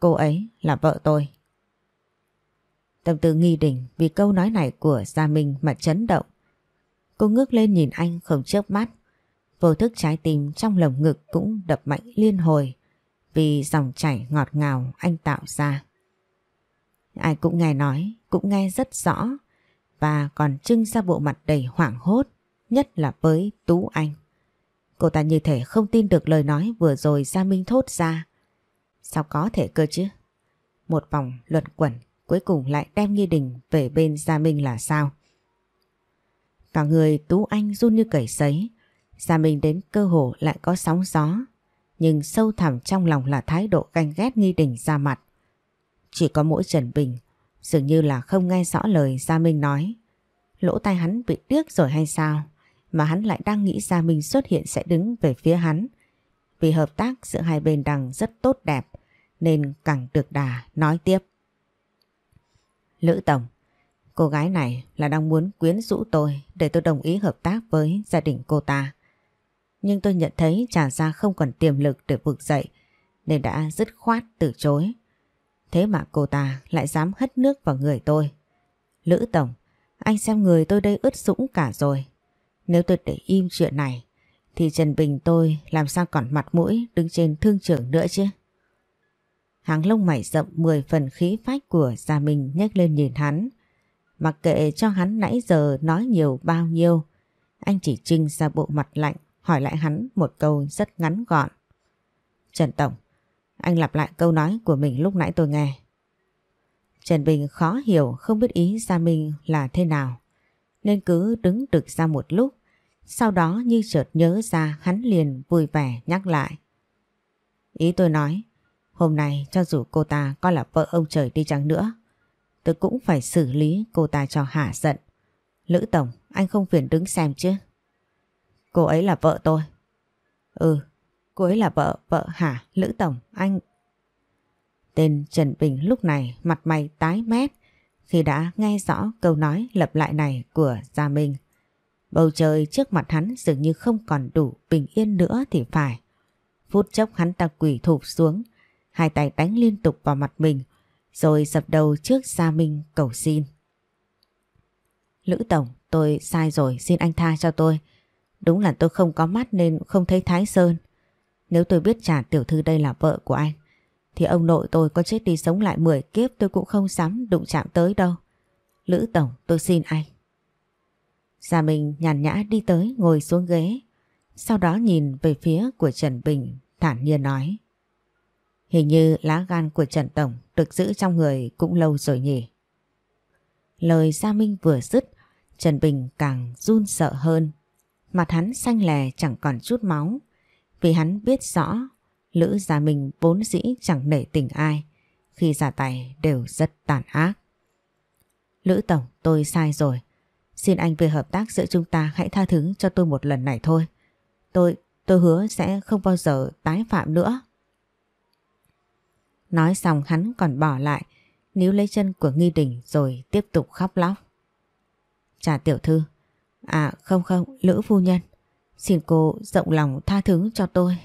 cô ấy là vợ tôi. Tâm tư nghi đỉnh vì câu nói này của Gia Minh mà chấn động. Cô ngước lên nhìn anh không chớp mắt. Vô thức trái tim trong lồng ngực cũng đập mạnh liên hồi vì dòng chảy ngọt ngào anh tạo ra. Ai cũng nghe nói, cũng nghe rất rõ và còn trưng ra bộ mặt đầy hoảng hốt, nhất là với Tú Anh. Cô ta như thể không tin được lời nói vừa rồi Gia Minh thốt ra. Sao có thể cơ chứ? Một vòng luận quẩn cuối cùng lại đem Nghi Đình về bên Gia Minh là sao? Cả người Tú Anh run như cẩy sấy, Gia Minh đến cơ hồ lại có sóng gió, nhưng sâu thẳm trong lòng là thái độ ganh ghét Nghi Đình ra mặt. Chỉ có mỗi Trần Bình, dường như là không nghe rõ lời Gia Minh nói. Lỗ tai hắn bị tiếc rồi hay sao? Mà hắn lại đang nghĩ Gia Minh xuất hiện sẽ đứng về phía hắn. Vì hợp tác giữa hai bên đang rất tốt đẹp, nên càng được đà nói tiếp. Lữ Tổng, cô gái này là đang muốn quyến rũ tôi để tôi đồng ý hợp tác với gia đình cô ta. Nhưng tôi nhận thấy trả ra không còn tiềm lực để vực dậy nên đã dứt khoát từ chối. Thế mà cô ta lại dám hất nước vào người tôi. Lữ Tổng, anh xem người tôi đây ướt sũng cả rồi. Nếu tôi để im chuyện này thì Trần Bình tôi làm sao còn mặt mũi đứng trên thương trường nữa chứ. Hàng lông mày rậm 10 phần khí phách của Gia Minh nhếch lên nhìn hắn. Mặc kệ cho hắn nãy giờ nói nhiều bao nhiêu, anh chỉ trưng ra bộ mặt lạnh hỏi lại hắn một câu rất ngắn gọn. Trần Tổng, anh lặp lại câu nói của mình lúc nãy tôi nghe. Trần Bình khó hiểu không biết ý Gia Minh là thế nào. Nên cứ đứng đực ra một lúc. Sau đó như chợt nhớ ra hắn liền vui vẻ nhắc lại. Ý tôi nói, Hôm nay cho dù cô ta có là vợ ông trời đi chăng nữa, tôi cũng phải xử lý cô ta cho hạ giận. Lữ Tổng, anh không phiền đứng xem chứ? Cô ấy là vợ tôi. Ừ, cô ấy là vợ, vợ hả? Lữ Tổng, anh... Tên Trần Bình lúc này mặt mày tái mét khi đã nghe rõ câu nói lặp lại này của Gia Minh. Bầu trời trước mặt hắn dường như không còn đủ bình yên nữa thì phải. Phút chốc hắn ta quỷ thụp xuống, hai tay đánh liên tục vào mặt mình, rồi dập đầu trước Gia Minh cầu xin. Lữ Tổng, tôi sai rồi, xin anh tha cho tôi. Đúng là tôi không có mắt nên không thấy Thái Sơn. Nếu tôi biết trả tiểu thư đây là vợ của anh, thì ông nội tôi có chết đi sống lại 10 kiếp tôi cũng không dám đụng chạm tới đâu. Lữ Tổng, tôi xin anh. Gia Minh nhàn nhã đi tới ngồi xuống ghế, sau đó nhìn về phía của Trần Bình, thản nhiên nói. Hình như lá gan của Trần Tổng được giữ trong người cũng lâu rồi nhỉ. Lời Gia Minh vừa dứt, Trần Bình càng run sợ hơn. Mặt hắn xanh lè chẳng còn chút máu, vì hắn biết rõ Lữ Gia Minh vốn dĩ chẳng nể tình ai, khi ra tay đều rất tàn ác. Lữ Tổng, tôi sai rồi. Xin anh về hợp tác giữa chúng ta hãy tha thứ cho tôi một lần này thôi. Tôi, tôi hứa sẽ không bao giờ tái phạm nữa. Nói xong hắn còn bỏ lại, níu lấy chân của nghi đình rồi tiếp tục khóc lóc. Trà tiểu thư, à không không, lữ phu nhân, xin cô rộng lòng tha thứ cho tôi.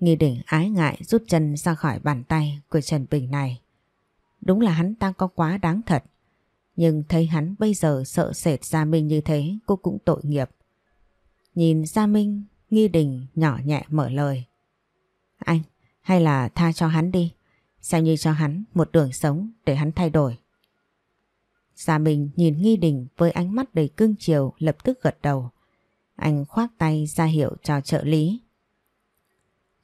Nghi đình ái ngại rút chân ra khỏi bàn tay của Trần Bình này. Đúng là hắn ta có quá đáng thật, nhưng thấy hắn bây giờ sợ sệt Gia Minh như thế cô cũng tội nghiệp. Nhìn Gia Minh, Nghi đình nhỏ nhẹ mở lời. Anh, hay là tha cho hắn đi, xem như cho hắn một đường sống để hắn thay đổi. Gia Minh nhìn Nghi Đình với ánh mắt đầy cưng chiều lập tức gật đầu. Anh khoác tay ra hiệu cho trợ lý.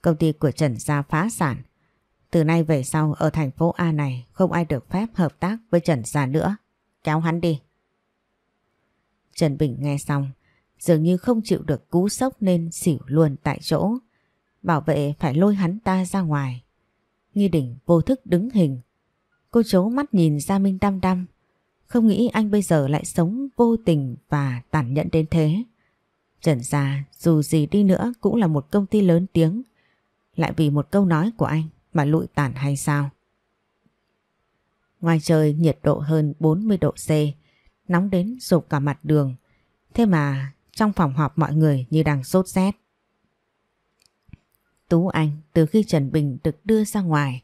Công ty của Trần Gia phá sản. Từ nay về sau ở thành phố A này không ai được phép hợp tác với Trần Gia nữa. Kéo hắn đi. Trần Bình nghe xong, dường như không chịu được cú sốc nên xỉu luôn tại chỗ. Bảo vệ phải lôi hắn ta ra ngoài. Nghi đỉnh vô thức đứng hình. Cô chố mắt nhìn Gia Minh đăm đăm. Không nghĩ anh bây giờ lại sống vô tình và tàn nhẫn đến thế. Trần già dù gì đi nữa cũng là một công ty lớn tiếng. Lại vì một câu nói của anh mà lụi tàn hay sao? Ngoài trời nhiệt độ hơn 40 độ C, nóng đến rụp cả mặt đường. Thế mà trong phòng họp mọi người như đang sốt rét. Tú Anh từ khi Trần Bình được đưa ra ngoài.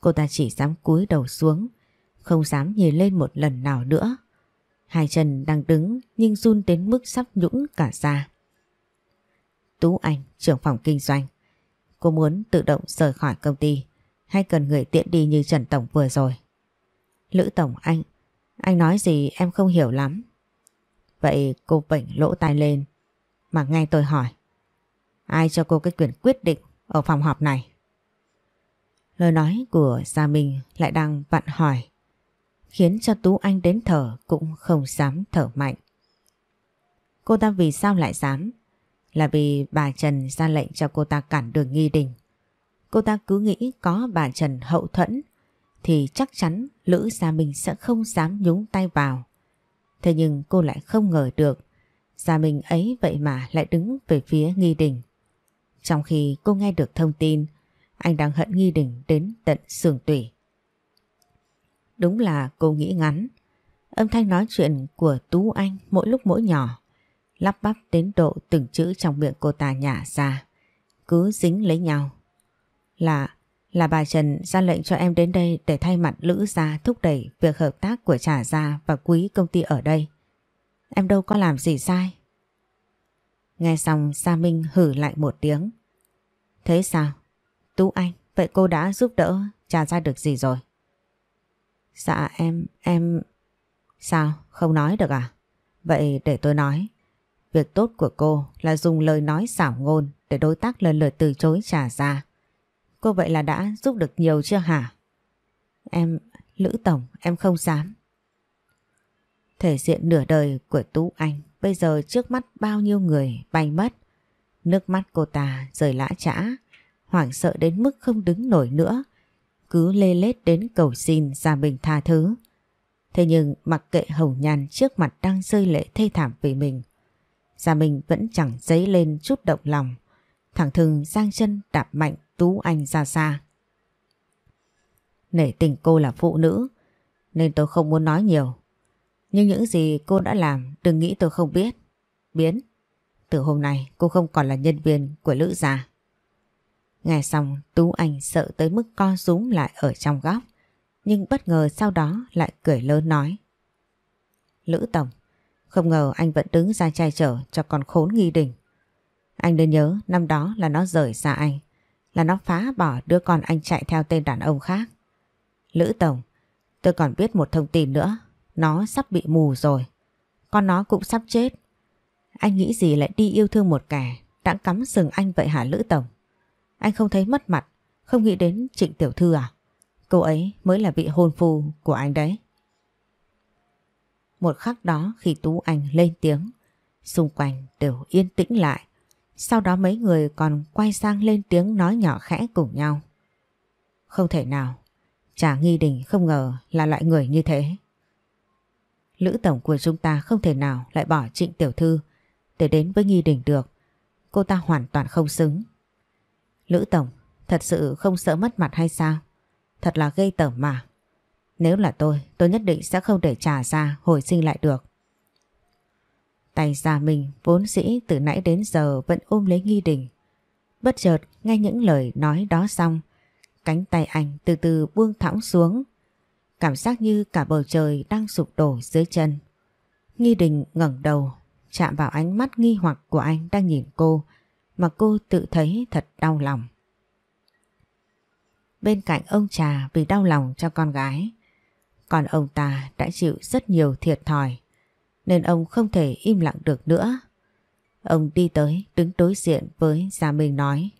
Cô ta chỉ dám cúi đầu xuống, không dám nhìn lên một lần nào nữa. Hai chân đang đứng nhưng run đến mức sắp nhũng cả ra. Tú Anh, trưởng phòng kinh doanh. Cô muốn tự động rời khỏi công ty hay cần người tiện đi như Trần Tổng vừa rồi. Lữ Tổng Anh, anh nói gì em không hiểu lắm. Vậy cô bệnh lỗ tai lên mà nghe tôi hỏi. Ai cho cô cái quyền quyết định ở phòng họp này. Lời nói của Gia Minh lại đang vặn hỏi, khiến cho Tú Anh đến thở cũng không dám thở mạnh. Cô ta vì sao lại dám? Là vì bà Trần ra lệnh cho cô ta cản đường nghi đình. Cô ta cứ nghĩ có bà Trần hậu thuẫn thì chắc chắn Lữ Gia Minh sẽ không dám nhúng tay vào. Thế nhưng cô lại không ngờ được Gia Minh ấy vậy mà lại đứng về phía nghi đình. Trong khi cô nghe được thông tin anh đang hận nghi đỉnh đến tận xương tủy. Đúng là cô nghĩ ngắn. Âm thanh nói chuyện của Tú Anh mỗi lúc mỗi nhỏ lắp bắp đến độ từng chữ trong miệng cô ta nhả ra. Cứ dính lấy nhau. Là, là bà Trần ra lệnh cho em đến đây để thay mặt Lữ Gia thúc đẩy việc hợp tác của Trà Gia và quý công ty ở đây. Em đâu có làm gì sai. Nghe xong Sa Minh hử lại một tiếng. Thế sao? Tú Anh, vậy cô đã giúp đỡ trả ra được gì rồi? Dạ em, em... Sao? Không nói được à? Vậy để tôi nói. Việc tốt của cô là dùng lời nói xảo ngôn để đối tác lần lượt từ chối trả ra. Cô vậy là đã giúp được nhiều chưa hả? Em, Lữ Tổng, em không dám. Thể diện nửa đời của Tú Anh bây giờ trước mắt bao nhiêu người bay mất. Nước mắt cô ta rời lã chã, hoảng sợ đến mức không đứng nổi nữa, cứ lê lết đến cầu xin Gia Bình tha thứ. Thế nhưng mặc kệ Hồng Nhan trước mặt đang rơi lệ thê thảm vì mình, Gia Minh vẫn chẳng dấy lên chút động lòng, thẳng thừng giang chân đạp mạnh tú anh ra xa. Nể tình cô là phụ nữ, nên tôi không muốn nói nhiều. Nhưng những gì cô đã làm đừng nghĩ tôi không biết. Biến! từ hôm nay cô không còn là nhân viên của Lữ Gia. Nghe xong Tú Anh sợ tới mức co rúm lại ở trong góc. Nhưng bất ngờ sau đó lại cười lớn nói. Lữ Tổng, không ngờ anh vẫn đứng ra trai trở cho con khốn nghi đình. Anh nên nhớ năm đó là nó rời xa anh. Là nó phá bỏ đứa con anh chạy theo tên đàn ông khác. Lữ Tổng, tôi còn biết một thông tin nữa. Nó sắp bị mù rồi. Con nó cũng sắp chết anh nghĩ gì lại đi yêu thương một kẻ đã cắm sừng anh vậy hả Lữ Tổng? Anh không thấy mất mặt, không nghĩ đến Trịnh Tiểu Thư à? Cô ấy mới là vị hôn phu của anh đấy. Một khắc đó khi Tú Anh lên tiếng, xung quanh đều yên tĩnh lại. Sau đó mấy người còn quay sang lên tiếng nói nhỏ khẽ cùng nhau. Không thể nào, chả nghi đình không ngờ là loại người như thế. Lữ tổng của chúng ta không thể nào lại bỏ trịnh tiểu thư để đến với Nghi Đình được. Cô ta hoàn toàn không xứng. Lữ Tổng, thật sự không sợ mất mặt hay sao? Thật là gây tởm mà. Nếu là tôi, tôi nhất định sẽ không để trả ra hồi sinh lại được. Tay già mình vốn dĩ từ nãy đến giờ vẫn ôm lấy Nghi Đình. Bất chợt nghe những lời nói đó xong, cánh tay anh từ từ buông thõng xuống. Cảm giác như cả bầu trời đang sụp đổ dưới chân. Nghi Đình ngẩng đầu chạm vào ánh mắt nghi hoặc của anh đang nhìn cô mà cô tự thấy thật đau lòng. Bên cạnh ông trà vì đau lòng cho con gái, còn ông ta đã chịu rất nhiều thiệt thòi nên ông không thể im lặng được nữa. Ông đi tới đứng đối diện với Gia Minh nói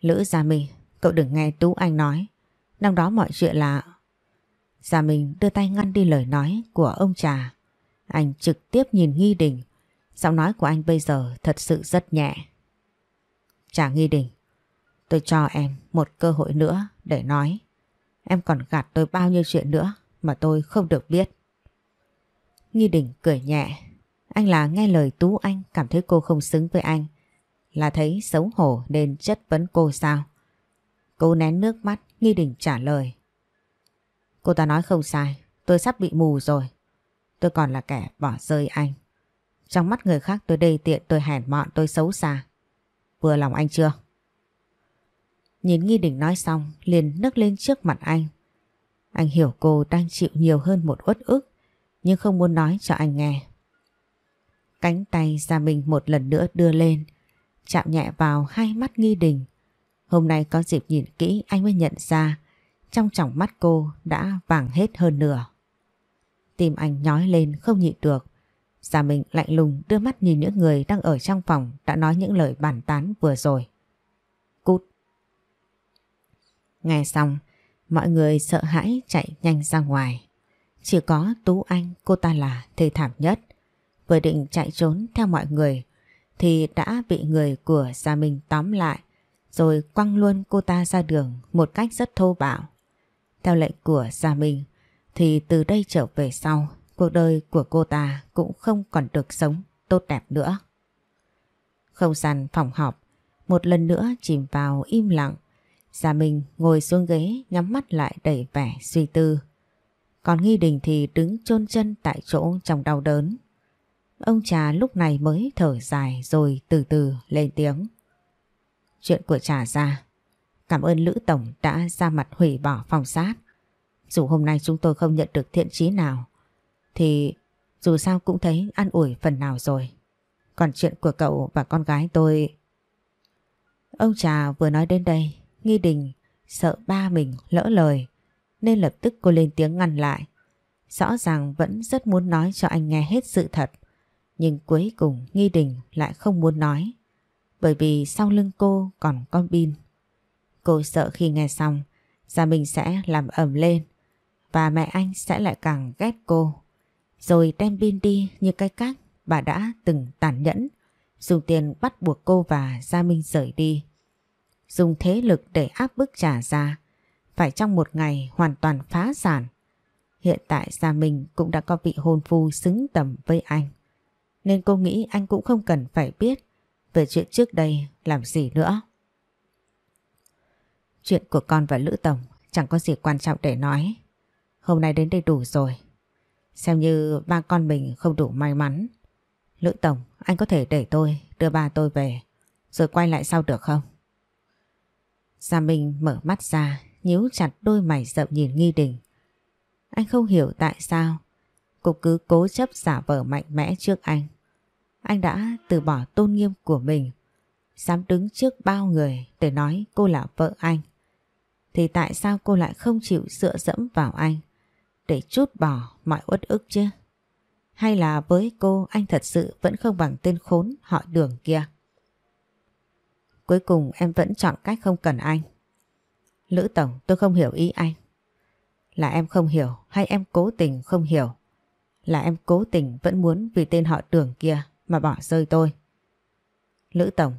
Lữ Gia Minh, cậu đừng nghe Tú Anh nói, năm đó mọi chuyện là... Gia Minh đưa tay ngăn đi lời nói của ông trà. Anh trực tiếp nhìn Nghi Đình. Giọng nói của anh bây giờ thật sự rất nhẹ. Chả Nghi Đình, tôi cho em một cơ hội nữa để nói. Em còn gạt tôi bao nhiêu chuyện nữa mà tôi không được biết. Nghi Đình cười nhẹ. Anh là nghe lời Tú Anh cảm thấy cô không xứng với anh. Là thấy xấu hổ nên chất vấn cô sao? Cô nén nước mắt, Nghi Đình trả lời. Cô ta nói không sai, tôi sắp bị mù rồi tôi còn là kẻ bỏ rơi anh. Trong mắt người khác tôi đầy tiện, tôi hèn mọn, tôi xấu xa. Vừa lòng anh chưa? Nhìn Nghi Đình nói xong, liền nức lên trước mặt anh. Anh hiểu cô đang chịu nhiều hơn một uất ức, nhưng không muốn nói cho anh nghe. Cánh tay ra mình một lần nữa đưa lên, chạm nhẹ vào hai mắt Nghi Đình. Hôm nay có dịp nhìn kỹ anh mới nhận ra, trong tròng mắt cô đã vàng hết hơn nửa. Tim anh nhói lên không nhịn được. Giả mình lạnh lùng đưa mắt nhìn những người đang ở trong phòng đã nói những lời bàn tán vừa rồi. Cút. Nghe xong, mọi người sợ hãi chạy nhanh ra ngoài. Chỉ có Tú Anh cô ta là thê thảm nhất. Vừa định chạy trốn theo mọi người thì đã bị người của Gia Minh tóm lại rồi quăng luôn cô ta ra đường một cách rất thô bạo. Theo lệnh của Gia Minh, thì từ đây trở về sau cuộc đời của cô ta cũng không còn được sống tốt đẹp nữa. Không gian phòng họp một lần nữa chìm vào im lặng. Gia Minh ngồi xuống ghế nhắm mắt lại đầy vẻ suy tư. Còn Nghi Đình thì đứng chôn chân tại chỗ trong đau đớn. Ông trà lúc này mới thở dài rồi từ từ lên tiếng. Chuyện của trà ra. Cảm ơn Lữ Tổng đã ra mặt hủy bỏ phòng sát. Dù hôm nay chúng tôi không nhận được thiện chí nào Thì dù sao cũng thấy an ủi phần nào rồi Còn chuyện của cậu và con gái tôi Ông trà vừa nói đến đây Nghi đình sợ ba mình lỡ lời Nên lập tức cô lên tiếng ngăn lại Rõ ràng vẫn rất muốn nói cho anh nghe hết sự thật Nhưng cuối cùng Nghi đình lại không muốn nói Bởi vì sau lưng cô còn con pin Cô sợ khi nghe xong Gia mình sẽ làm ẩm lên và mẹ anh sẽ lại càng ghét cô. Rồi đem Bin đi như cái cách bà đã từng tàn nhẫn, dùng tiền bắt buộc cô và Gia Minh rời đi. Dùng thế lực để áp bức trả ra, phải trong một ngày hoàn toàn phá sản. Hiện tại Gia Minh cũng đã có vị hôn phu xứng tầm với anh. Nên cô nghĩ anh cũng không cần phải biết về chuyện trước đây làm gì nữa. Chuyện của con và Lữ Tổng chẳng có gì quan trọng để nói. Hôm nay đến đây đủ rồi. Xem như ba con mình không đủ may mắn. Lữ Tổng, anh có thể để tôi đưa ba tôi về rồi quay lại sau được không? Gia Minh mở mắt ra nhíu chặt đôi mày rậm nhìn Nghi Đình. Anh không hiểu tại sao cô cứ cố chấp giả vờ mạnh mẽ trước anh. Anh đã từ bỏ tôn nghiêm của mình dám đứng trước bao người để nói cô là vợ anh. Thì tại sao cô lại không chịu dựa dẫm vào anh? để chút bỏ mọi uất ức chứ? Hay là với cô anh thật sự vẫn không bằng tên khốn họ đường kia? Cuối cùng em vẫn chọn cách không cần anh. Lữ Tổng tôi không hiểu ý anh. Là em không hiểu hay em cố tình không hiểu? Là em cố tình vẫn muốn vì tên họ đường kia mà bỏ rơi tôi. Lữ Tổng,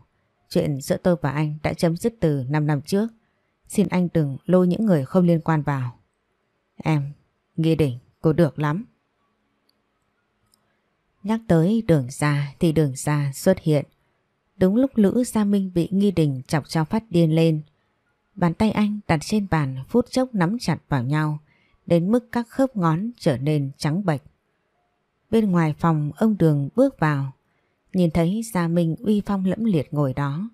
chuyện giữa tôi và anh đã chấm dứt từ 5 năm trước. Xin anh đừng lôi những người không liên quan vào. Em Nghi đỉnh, cô được lắm. Nhắc tới đường ra thì đường ra xuất hiện. Đúng lúc Lữ Gia Minh bị nghi đình chọc cho phát điên lên. Bàn tay anh đặt trên bàn phút chốc nắm chặt vào nhau, đến mức các khớp ngón trở nên trắng bệch. Bên ngoài phòng ông Đường bước vào, nhìn thấy Gia Minh uy phong lẫm liệt ngồi đó.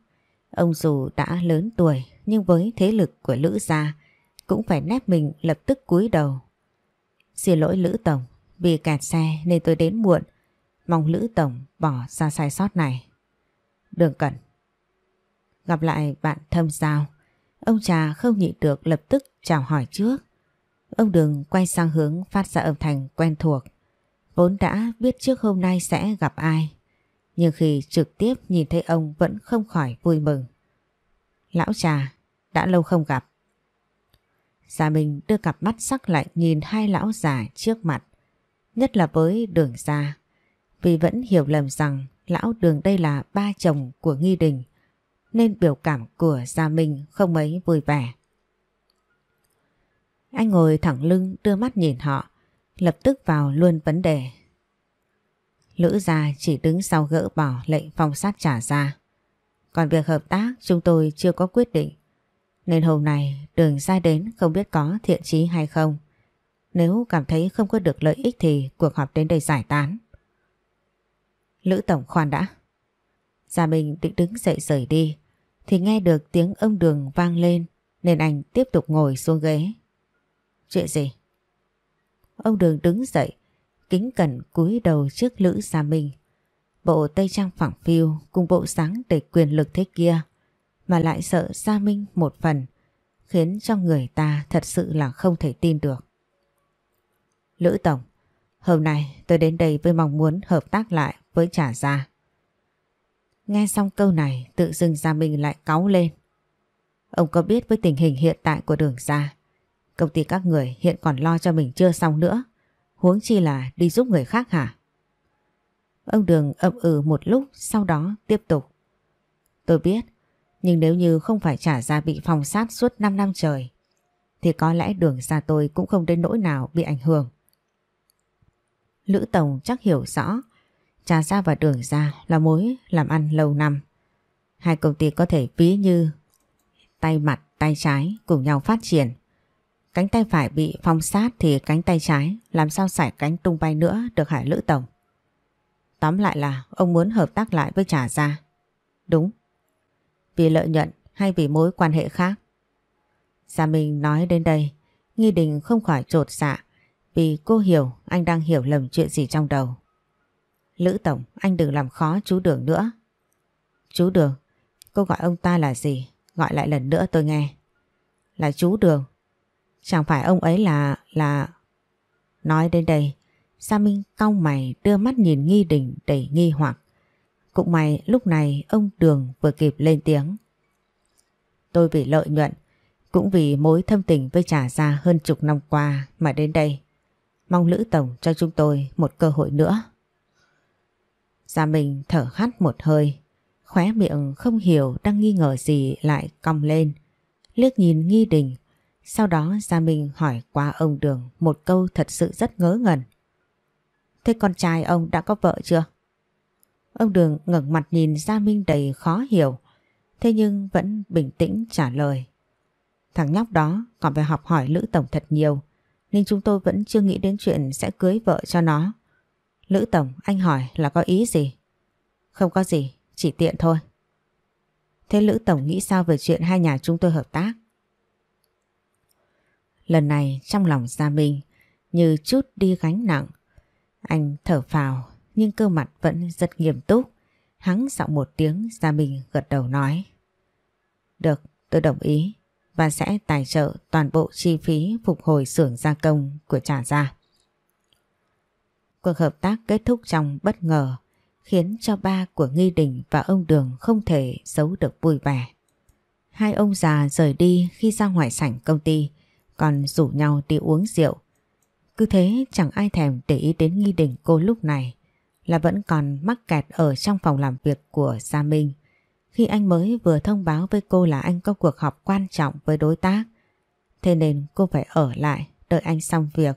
Ông dù đã lớn tuổi nhưng với thế lực của Lữ Gia cũng phải nép mình lập tức cúi đầu Xin lỗi Lữ Tổng, vì kẹt xe nên tôi đến muộn. Mong Lữ Tổng bỏ ra sai sót này. Đường cẩn. Gặp lại bạn thâm giao. Ông trà không nhịn được lập tức chào hỏi trước. Ông Đường quay sang hướng phát ra âm thanh quen thuộc. Vốn đã biết trước hôm nay sẽ gặp ai. Nhưng khi trực tiếp nhìn thấy ông vẫn không khỏi vui mừng. Lão trà, đã lâu không gặp. Gia mình đưa cặp mắt sắc lạnh nhìn hai lão già trước mặt, nhất là với đường gia. Vì vẫn hiểu lầm rằng lão đường đây là ba chồng của nghi đình, nên biểu cảm của Gia mình không mấy vui vẻ. Anh ngồi thẳng lưng đưa mắt nhìn họ, lập tức vào luôn vấn đề. Lữ gia chỉ đứng sau gỡ bỏ lệnh phong sát trả ra. Còn việc hợp tác chúng tôi chưa có quyết định nên hôm nay đường ra đến không biết có thiện chí hay không. Nếu cảm thấy không có được lợi ích thì cuộc họp đến đây giải tán. Lữ Tổng khoan đã. Gia Minh định đứng dậy rời đi thì nghe được tiếng ông đường vang lên nên anh tiếp tục ngồi xuống ghế. Chuyện gì? Ông đường đứng dậy kính cẩn cúi đầu trước Lữ Gia Minh. Bộ tây trang phẳng phiêu cùng bộ sáng để quyền lực thế kia mà lại sợ Gia Minh một phần, khiến cho người ta thật sự là không thể tin được. Lữ Tổng, hôm nay tôi đến đây với mong muốn hợp tác lại với trả gia. Nghe xong câu này tự dưng Gia Minh lại cáu lên. Ông có biết với tình hình hiện tại của đường ra, công ty các người hiện còn lo cho mình chưa xong nữa, huống chi là đi giúp người khác hả? Ông Đường ậm ừ một lúc sau đó tiếp tục. Tôi biết, nhưng nếu như không phải trả ra bị phòng sát suốt 5 năm trời thì có lẽ đường ra tôi cũng không đến nỗi nào bị ảnh hưởng. Lữ Tổng chắc hiểu rõ trả ra và đường ra là mối làm ăn lâu năm. Hai công ty có thể ví như tay mặt, tay trái cùng nhau phát triển. Cánh tay phải bị phong sát thì cánh tay trái làm sao sải cánh tung bay nữa được hải Lữ Tổng. Tóm lại là ông muốn hợp tác lại với trả ra. Đúng vì lợi nhuận hay vì mối quan hệ khác. Gia Minh nói đến đây, Nghi Đình không khỏi trột dạ vì cô hiểu anh đang hiểu lầm chuyện gì trong đầu. Lữ Tổng, anh đừng làm khó chú Đường nữa. Chú Đường, cô gọi ông ta là gì? Gọi lại lần nữa tôi nghe. Là chú Đường. Chẳng phải ông ấy là... là... Nói đến đây, Gia Minh cong mày đưa mắt nhìn Nghi Đình đầy nghi hoặc. Cũng may lúc này ông Đường vừa kịp lên tiếng. Tôi vì lợi nhuận, cũng vì mối thâm tình với trả ra hơn chục năm qua mà đến đây. Mong Lữ Tổng cho chúng tôi một cơ hội nữa. Gia Minh thở hắt một hơi, khóe miệng không hiểu đang nghi ngờ gì lại cong lên. Liếc nhìn nghi đình, sau đó Gia Minh hỏi qua ông Đường một câu thật sự rất ngớ ngẩn. Thế con trai ông đã có vợ chưa? Ông Đường ngẩng mặt nhìn Gia Minh đầy khó hiểu, thế nhưng vẫn bình tĩnh trả lời. Thằng nhóc đó còn phải học hỏi Lữ Tổng thật nhiều, nên chúng tôi vẫn chưa nghĩ đến chuyện sẽ cưới vợ cho nó. Lữ Tổng, anh hỏi là có ý gì? Không có gì, chỉ tiện thôi. Thế Lữ Tổng nghĩ sao về chuyện hai nhà chúng tôi hợp tác? Lần này trong lòng Gia Minh như chút đi gánh nặng. Anh thở phào nhưng cơ mặt vẫn rất nghiêm túc. Hắn giọng một tiếng ra mình gật đầu nói. Được, tôi đồng ý và sẽ tài trợ toàn bộ chi phí phục hồi xưởng gia công của trả gia. Cuộc hợp tác kết thúc trong bất ngờ khiến cho ba của Nghi Đình và ông Đường không thể giấu được vui vẻ. Hai ông già rời đi khi ra ngoài sảnh công ty còn rủ nhau đi uống rượu. Cứ thế chẳng ai thèm để ý đến Nghi Đình cô lúc này là vẫn còn mắc kẹt ở trong phòng làm việc của Gia Minh. Khi anh mới vừa thông báo với cô là anh có cuộc họp quan trọng với đối tác, thế nên cô phải ở lại đợi anh xong việc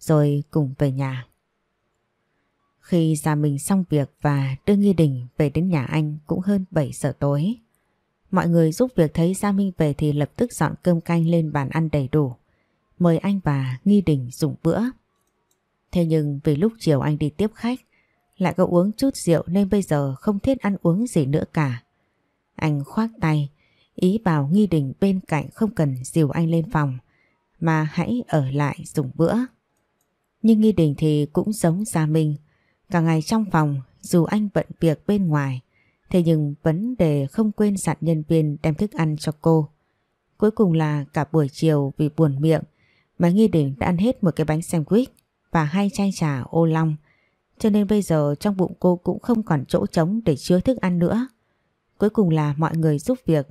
rồi cùng về nhà. Khi Gia Minh xong việc và đưa Nghi Đình về đến nhà anh cũng hơn 7 giờ tối. Mọi người giúp việc thấy Gia Minh về thì lập tức dọn cơm canh lên bàn ăn đầy đủ. Mời anh và Nghi Đình dùng bữa. Thế nhưng vì lúc chiều anh đi tiếp khách lại có uống chút rượu nên bây giờ không thiết ăn uống gì nữa cả. Anh khoác tay, ý bảo nghi đình bên cạnh không cần dìu anh lên phòng, mà hãy ở lại dùng bữa. Nhưng nghi đình thì cũng giống Gia Minh. Cả ngày trong phòng, dù anh bận việc bên ngoài, thế nhưng vấn đề không quên dặn nhân viên đem thức ăn cho cô. Cuối cùng là cả buổi chiều vì buồn miệng, mà nghi đình đã ăn hết một cái bánh sandwich và hai chai trà ô long cho nên bây giờ trong bụng cô cũng không còn chỗ trống để chứa thức ăn nữa. Cuối cùng là mọi người giúp việc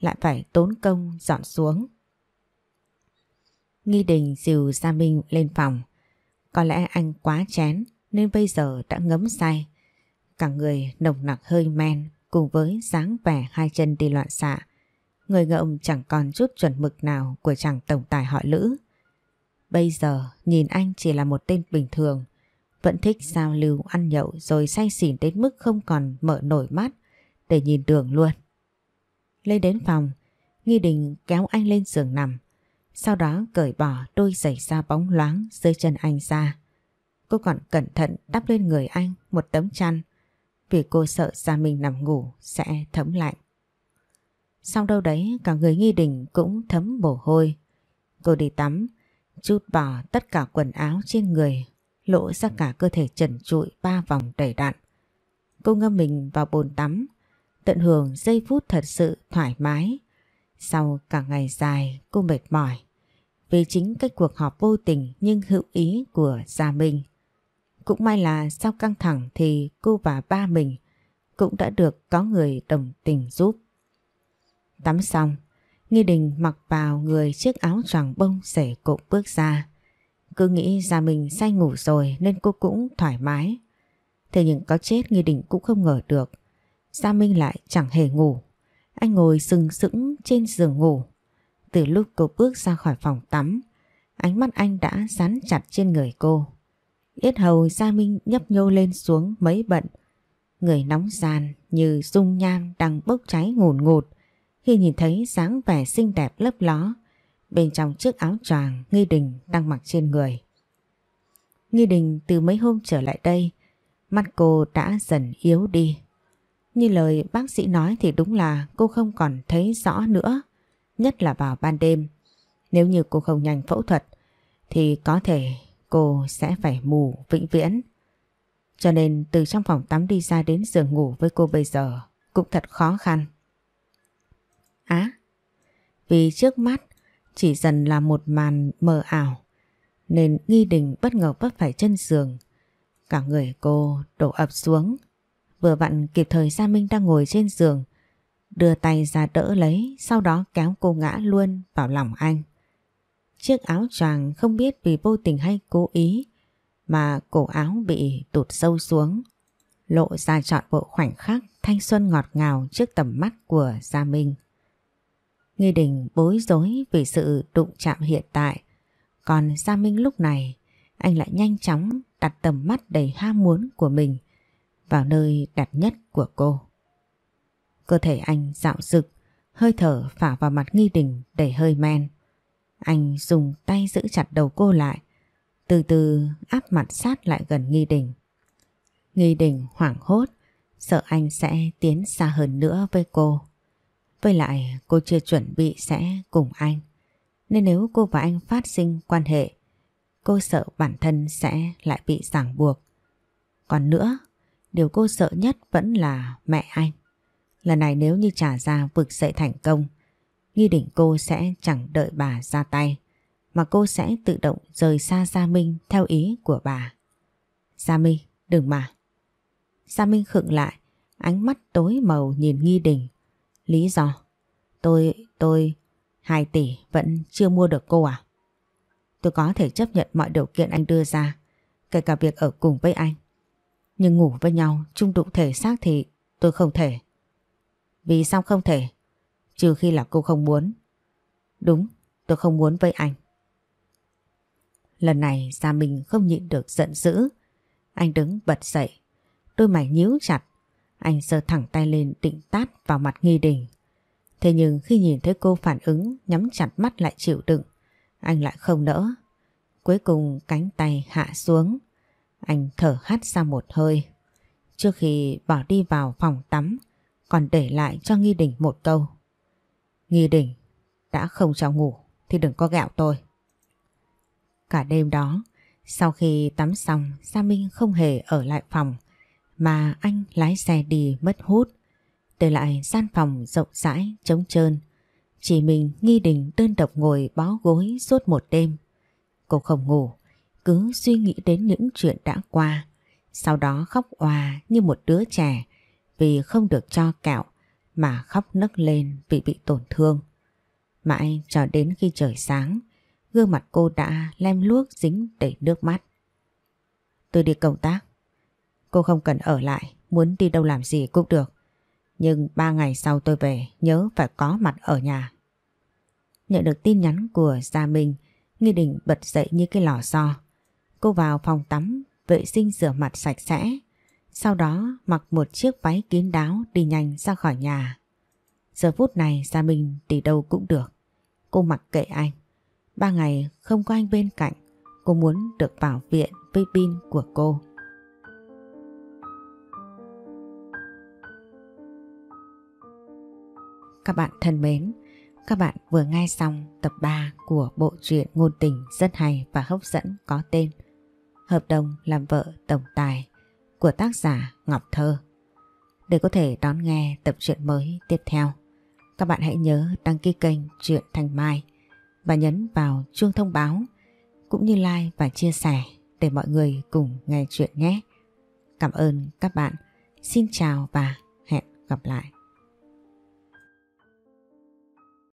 lại phải tốn công dọn xuống. Nghi Đình dìu Gia Minh lên phòng. Có lẽ anh quá chén nên bây giờ đã ngấm say. Cả người nồng nặc hơi men cùng với dáng vẻ hai chân đi loạn xạ. Người ngậm chẳng còn chút chuẩn mực nào của chàng tổng tài họ lữ. Bây giờ nhìn anh chỉ là một tên bình thường vẫn thích giao lưu ăn nhậu rồi say xỉn đến mức không còn mở nổi mắt để nhìn đường luôn. Lên đến phòng, Nghi Đình kéo anh lên giường nằm, sau đó cởi bỏ đôi giày da bóng loáng dưới chân anh ra. Cô còn cẩn thận đắp lên người anh một tấm chăn vì cô sợ da mình nằm ngủ sẽ thấm lạnh. Sau đâu đấy cả người Nghi Đình cũng thấm mồ hôi. Cô đi tắm, chút bỏ tất cả quần áo trên người lộ ra cả cơ thể trần trụi ba vòng đầy đặn. Cô ngâm mình vào bồn tắm, tận hưởng giây phút thật sự thoải mái. Sau cả ngày dài, cô mệt mỏi. Vì chính cái cuộc họp vô tình nhưng hữu ý của gia Minh. Cũng may là sau căng thẳng thì cô và ba mình cũng đã được có người đồng tình giúp. Tắm xong, Nghi Đình mặc vào người chiếc áo choàng bông rể cộm bước ra. Cứ nghĩ ra mình say ngủ rồi nên cô cũng thoải mái. Thế nhưng có chết Nghi Đình cũng không ngờ được. Gia Minh lại chẳng hề ngủ. Anh ngồi sừng sững trên giường ngủ. Từ lúc cô bước ra khỏi phòng tắm, ánh mắt anh đã dán chặt trên người cô. Yết hầu Gia Minh nhấp nhô lên xuống mấy bận. Người nóng giàn như dung nham đang bốc cháy ngùn ngụt khi nhìn thấy dáng vẻ xinh đẹp lấp ló bên trong chiếc áo choàng Nghi Đình đang mặc trên người. Nghi Đình từ mấy hôm trở lại đây, mắt cô đã dần yếu đi. Như lời bác sĩ nói thì đúng là cô không còn thấy rõ nữa, nhất là vào ban đêm. Nếu như cô không nhanh phẫu thuật thì có thể cô sẽ phải mù vĩnh viễn. Cho nên từ trong phòng tắm đi ra đến giường ngủ với cô bây giờ cũng thật khó khăn. Á, vì trước mắt chỉ dần là một màn mờ ảo Nên nghi đình bất ngờ vấp phải chân giường Cả người cô đổ ập xuống Vừa vặn kịp thời Gia Minh đang ngồi trên giường Đưa tay ra đỡ lấy Sau đó kéo cô ngã luôn vào lòng anh Chiếc áo choàng không biết vì vô tình hay cố ý Mà cổ áo bị tụt sâu xuống Lộ ra trọn bộ khoảnh khắc thanh xuân ngọt ngào trước tầm mắt của Gia Minh Nghi Đình bối rối vì sự đụng chạm hiện tại. Còn Gia Minh lúc này, anh lại nhanh chóng đặt tầm mắt đầy ham muốn của mình vào nơi đẹp nhất của cô. Cơ thể anh dạo rực, hơi thở phả vào mặt Nghi Đình đầy hơi men. Anh dùng tay giữ chặt đầu cô lại, từ từ áp mặt sát lại gần Nghi Đình. Nghi Đình hoảng hốt, sợ anh sẽ tiến xa hơn nữa với cô. Với lại cô chưa chuẩn bị sẽ cùng anh. Nên nếu cô và anh phát sinh quan hệ, cô sợ bản thân sẽ lại bị ràng buộc. Còn nữa, điều cô sợ nhất vẫn là mẹ anh. Lần này nếu như trả ra vực dậy thành công, Nghi đỉnh cô sẽ chẳng đợi bà ra tay, mà cô sẽ tự động rời xa Gia Minh theo ý của bà. Gia Minh, đừng mà. Gia Minh khựng lại, ánh mắt tối màu nhìn Nghi đỉnh Lý do? Tôi, tôi, 2 tỷ vẫn chưa mua được cô à? Tôi có thể chấp nhận mọi điều kiện anh đưa ra, kể cả việc ở cùng với anh. Nhưng ngủ với nhau, chung đụng thể xác thì tôi không thể. Vì sao không thể? Trừ khi là cô không muốn. Đúng, tôi không muốn với anh. Lần này Gia Minh không nhịn được giận dữ. Anh đứng bật dậy, đôi mày nhíu chặt, anh giơ thẳng tay lên định tát vào mặt nghi đình. Thế nhưng khi nhìn thấy cô phản ứng nhắm chặt mắt lại chịu đựng, anh lại không nỡ. Cuối cùng cánh tay hạ xuống, anh thở hắt ra một hơi. Trước khi bỏ đi vào phòng tắm, còn để lại cho Nghi Đình một câu. Nghi Đình, đã không cho ngủ thì đừng có gạo tôi. Cả đêm đó, sau khi tắm xong, gia Minh không hề ở lại phòng mà anh lái xe đi mất hút. Để lại gian phòng rộng rãi, trống trơn. Chỉ mình nghi đình đơn độc ngồi bó gối suốt một đêm. Cô không ngủ, cứ suy nghĩ đến những chuyện đã qua. Sau đó khóc òa như một đứa trẻ vì không được cho kẹo mà khóc nấc lên vì bị tổn thương. Mãi cho đến khi trời sáng, gương mặt cô đã lem luốc dính đầy nước mắt. Tôi đi công tác, Cô không cần ở lại, muốn đi đâu làm gì cũng được. Nhưng ba ngày sau tôi về, nhớ phải có mặt ở nhà. Nhận được tin nhắn của Gia Minh, Nghi Đình bật dậy như cái lò xo. Cô vào phòng tắm, vệ sinh rửa mặt sạch sẽ. Sau đó mặc một chiếc váy kín đáo đi nhanh ra khỏi nhà. Giờ phút này Gia Minh đi đâu cũng được. Cô mặc kệ anh. Ba ngày không có anh bên cạnh, cô muốn được vào viện với pin của cô. Các bạn thân mến, các bạn vừa nghe xong tập 3 của bộ truyện ngôn tình rất hay và hấp dẫn có tên Hợp đồng làm vợ tổng tài của tác giả Ngọc Thơ. Để có thể đón nghe tập truyện mới tiếp theo, các bạn hãy nhớ đăng ký kênh Truyện Thành Mai và nhấn vào chuông thông báo cũng như like và chia sẻ để mọi người cùng nghe truyện nhé. Cảm ơn các bạn. Xin chào và hẹn gặp lại.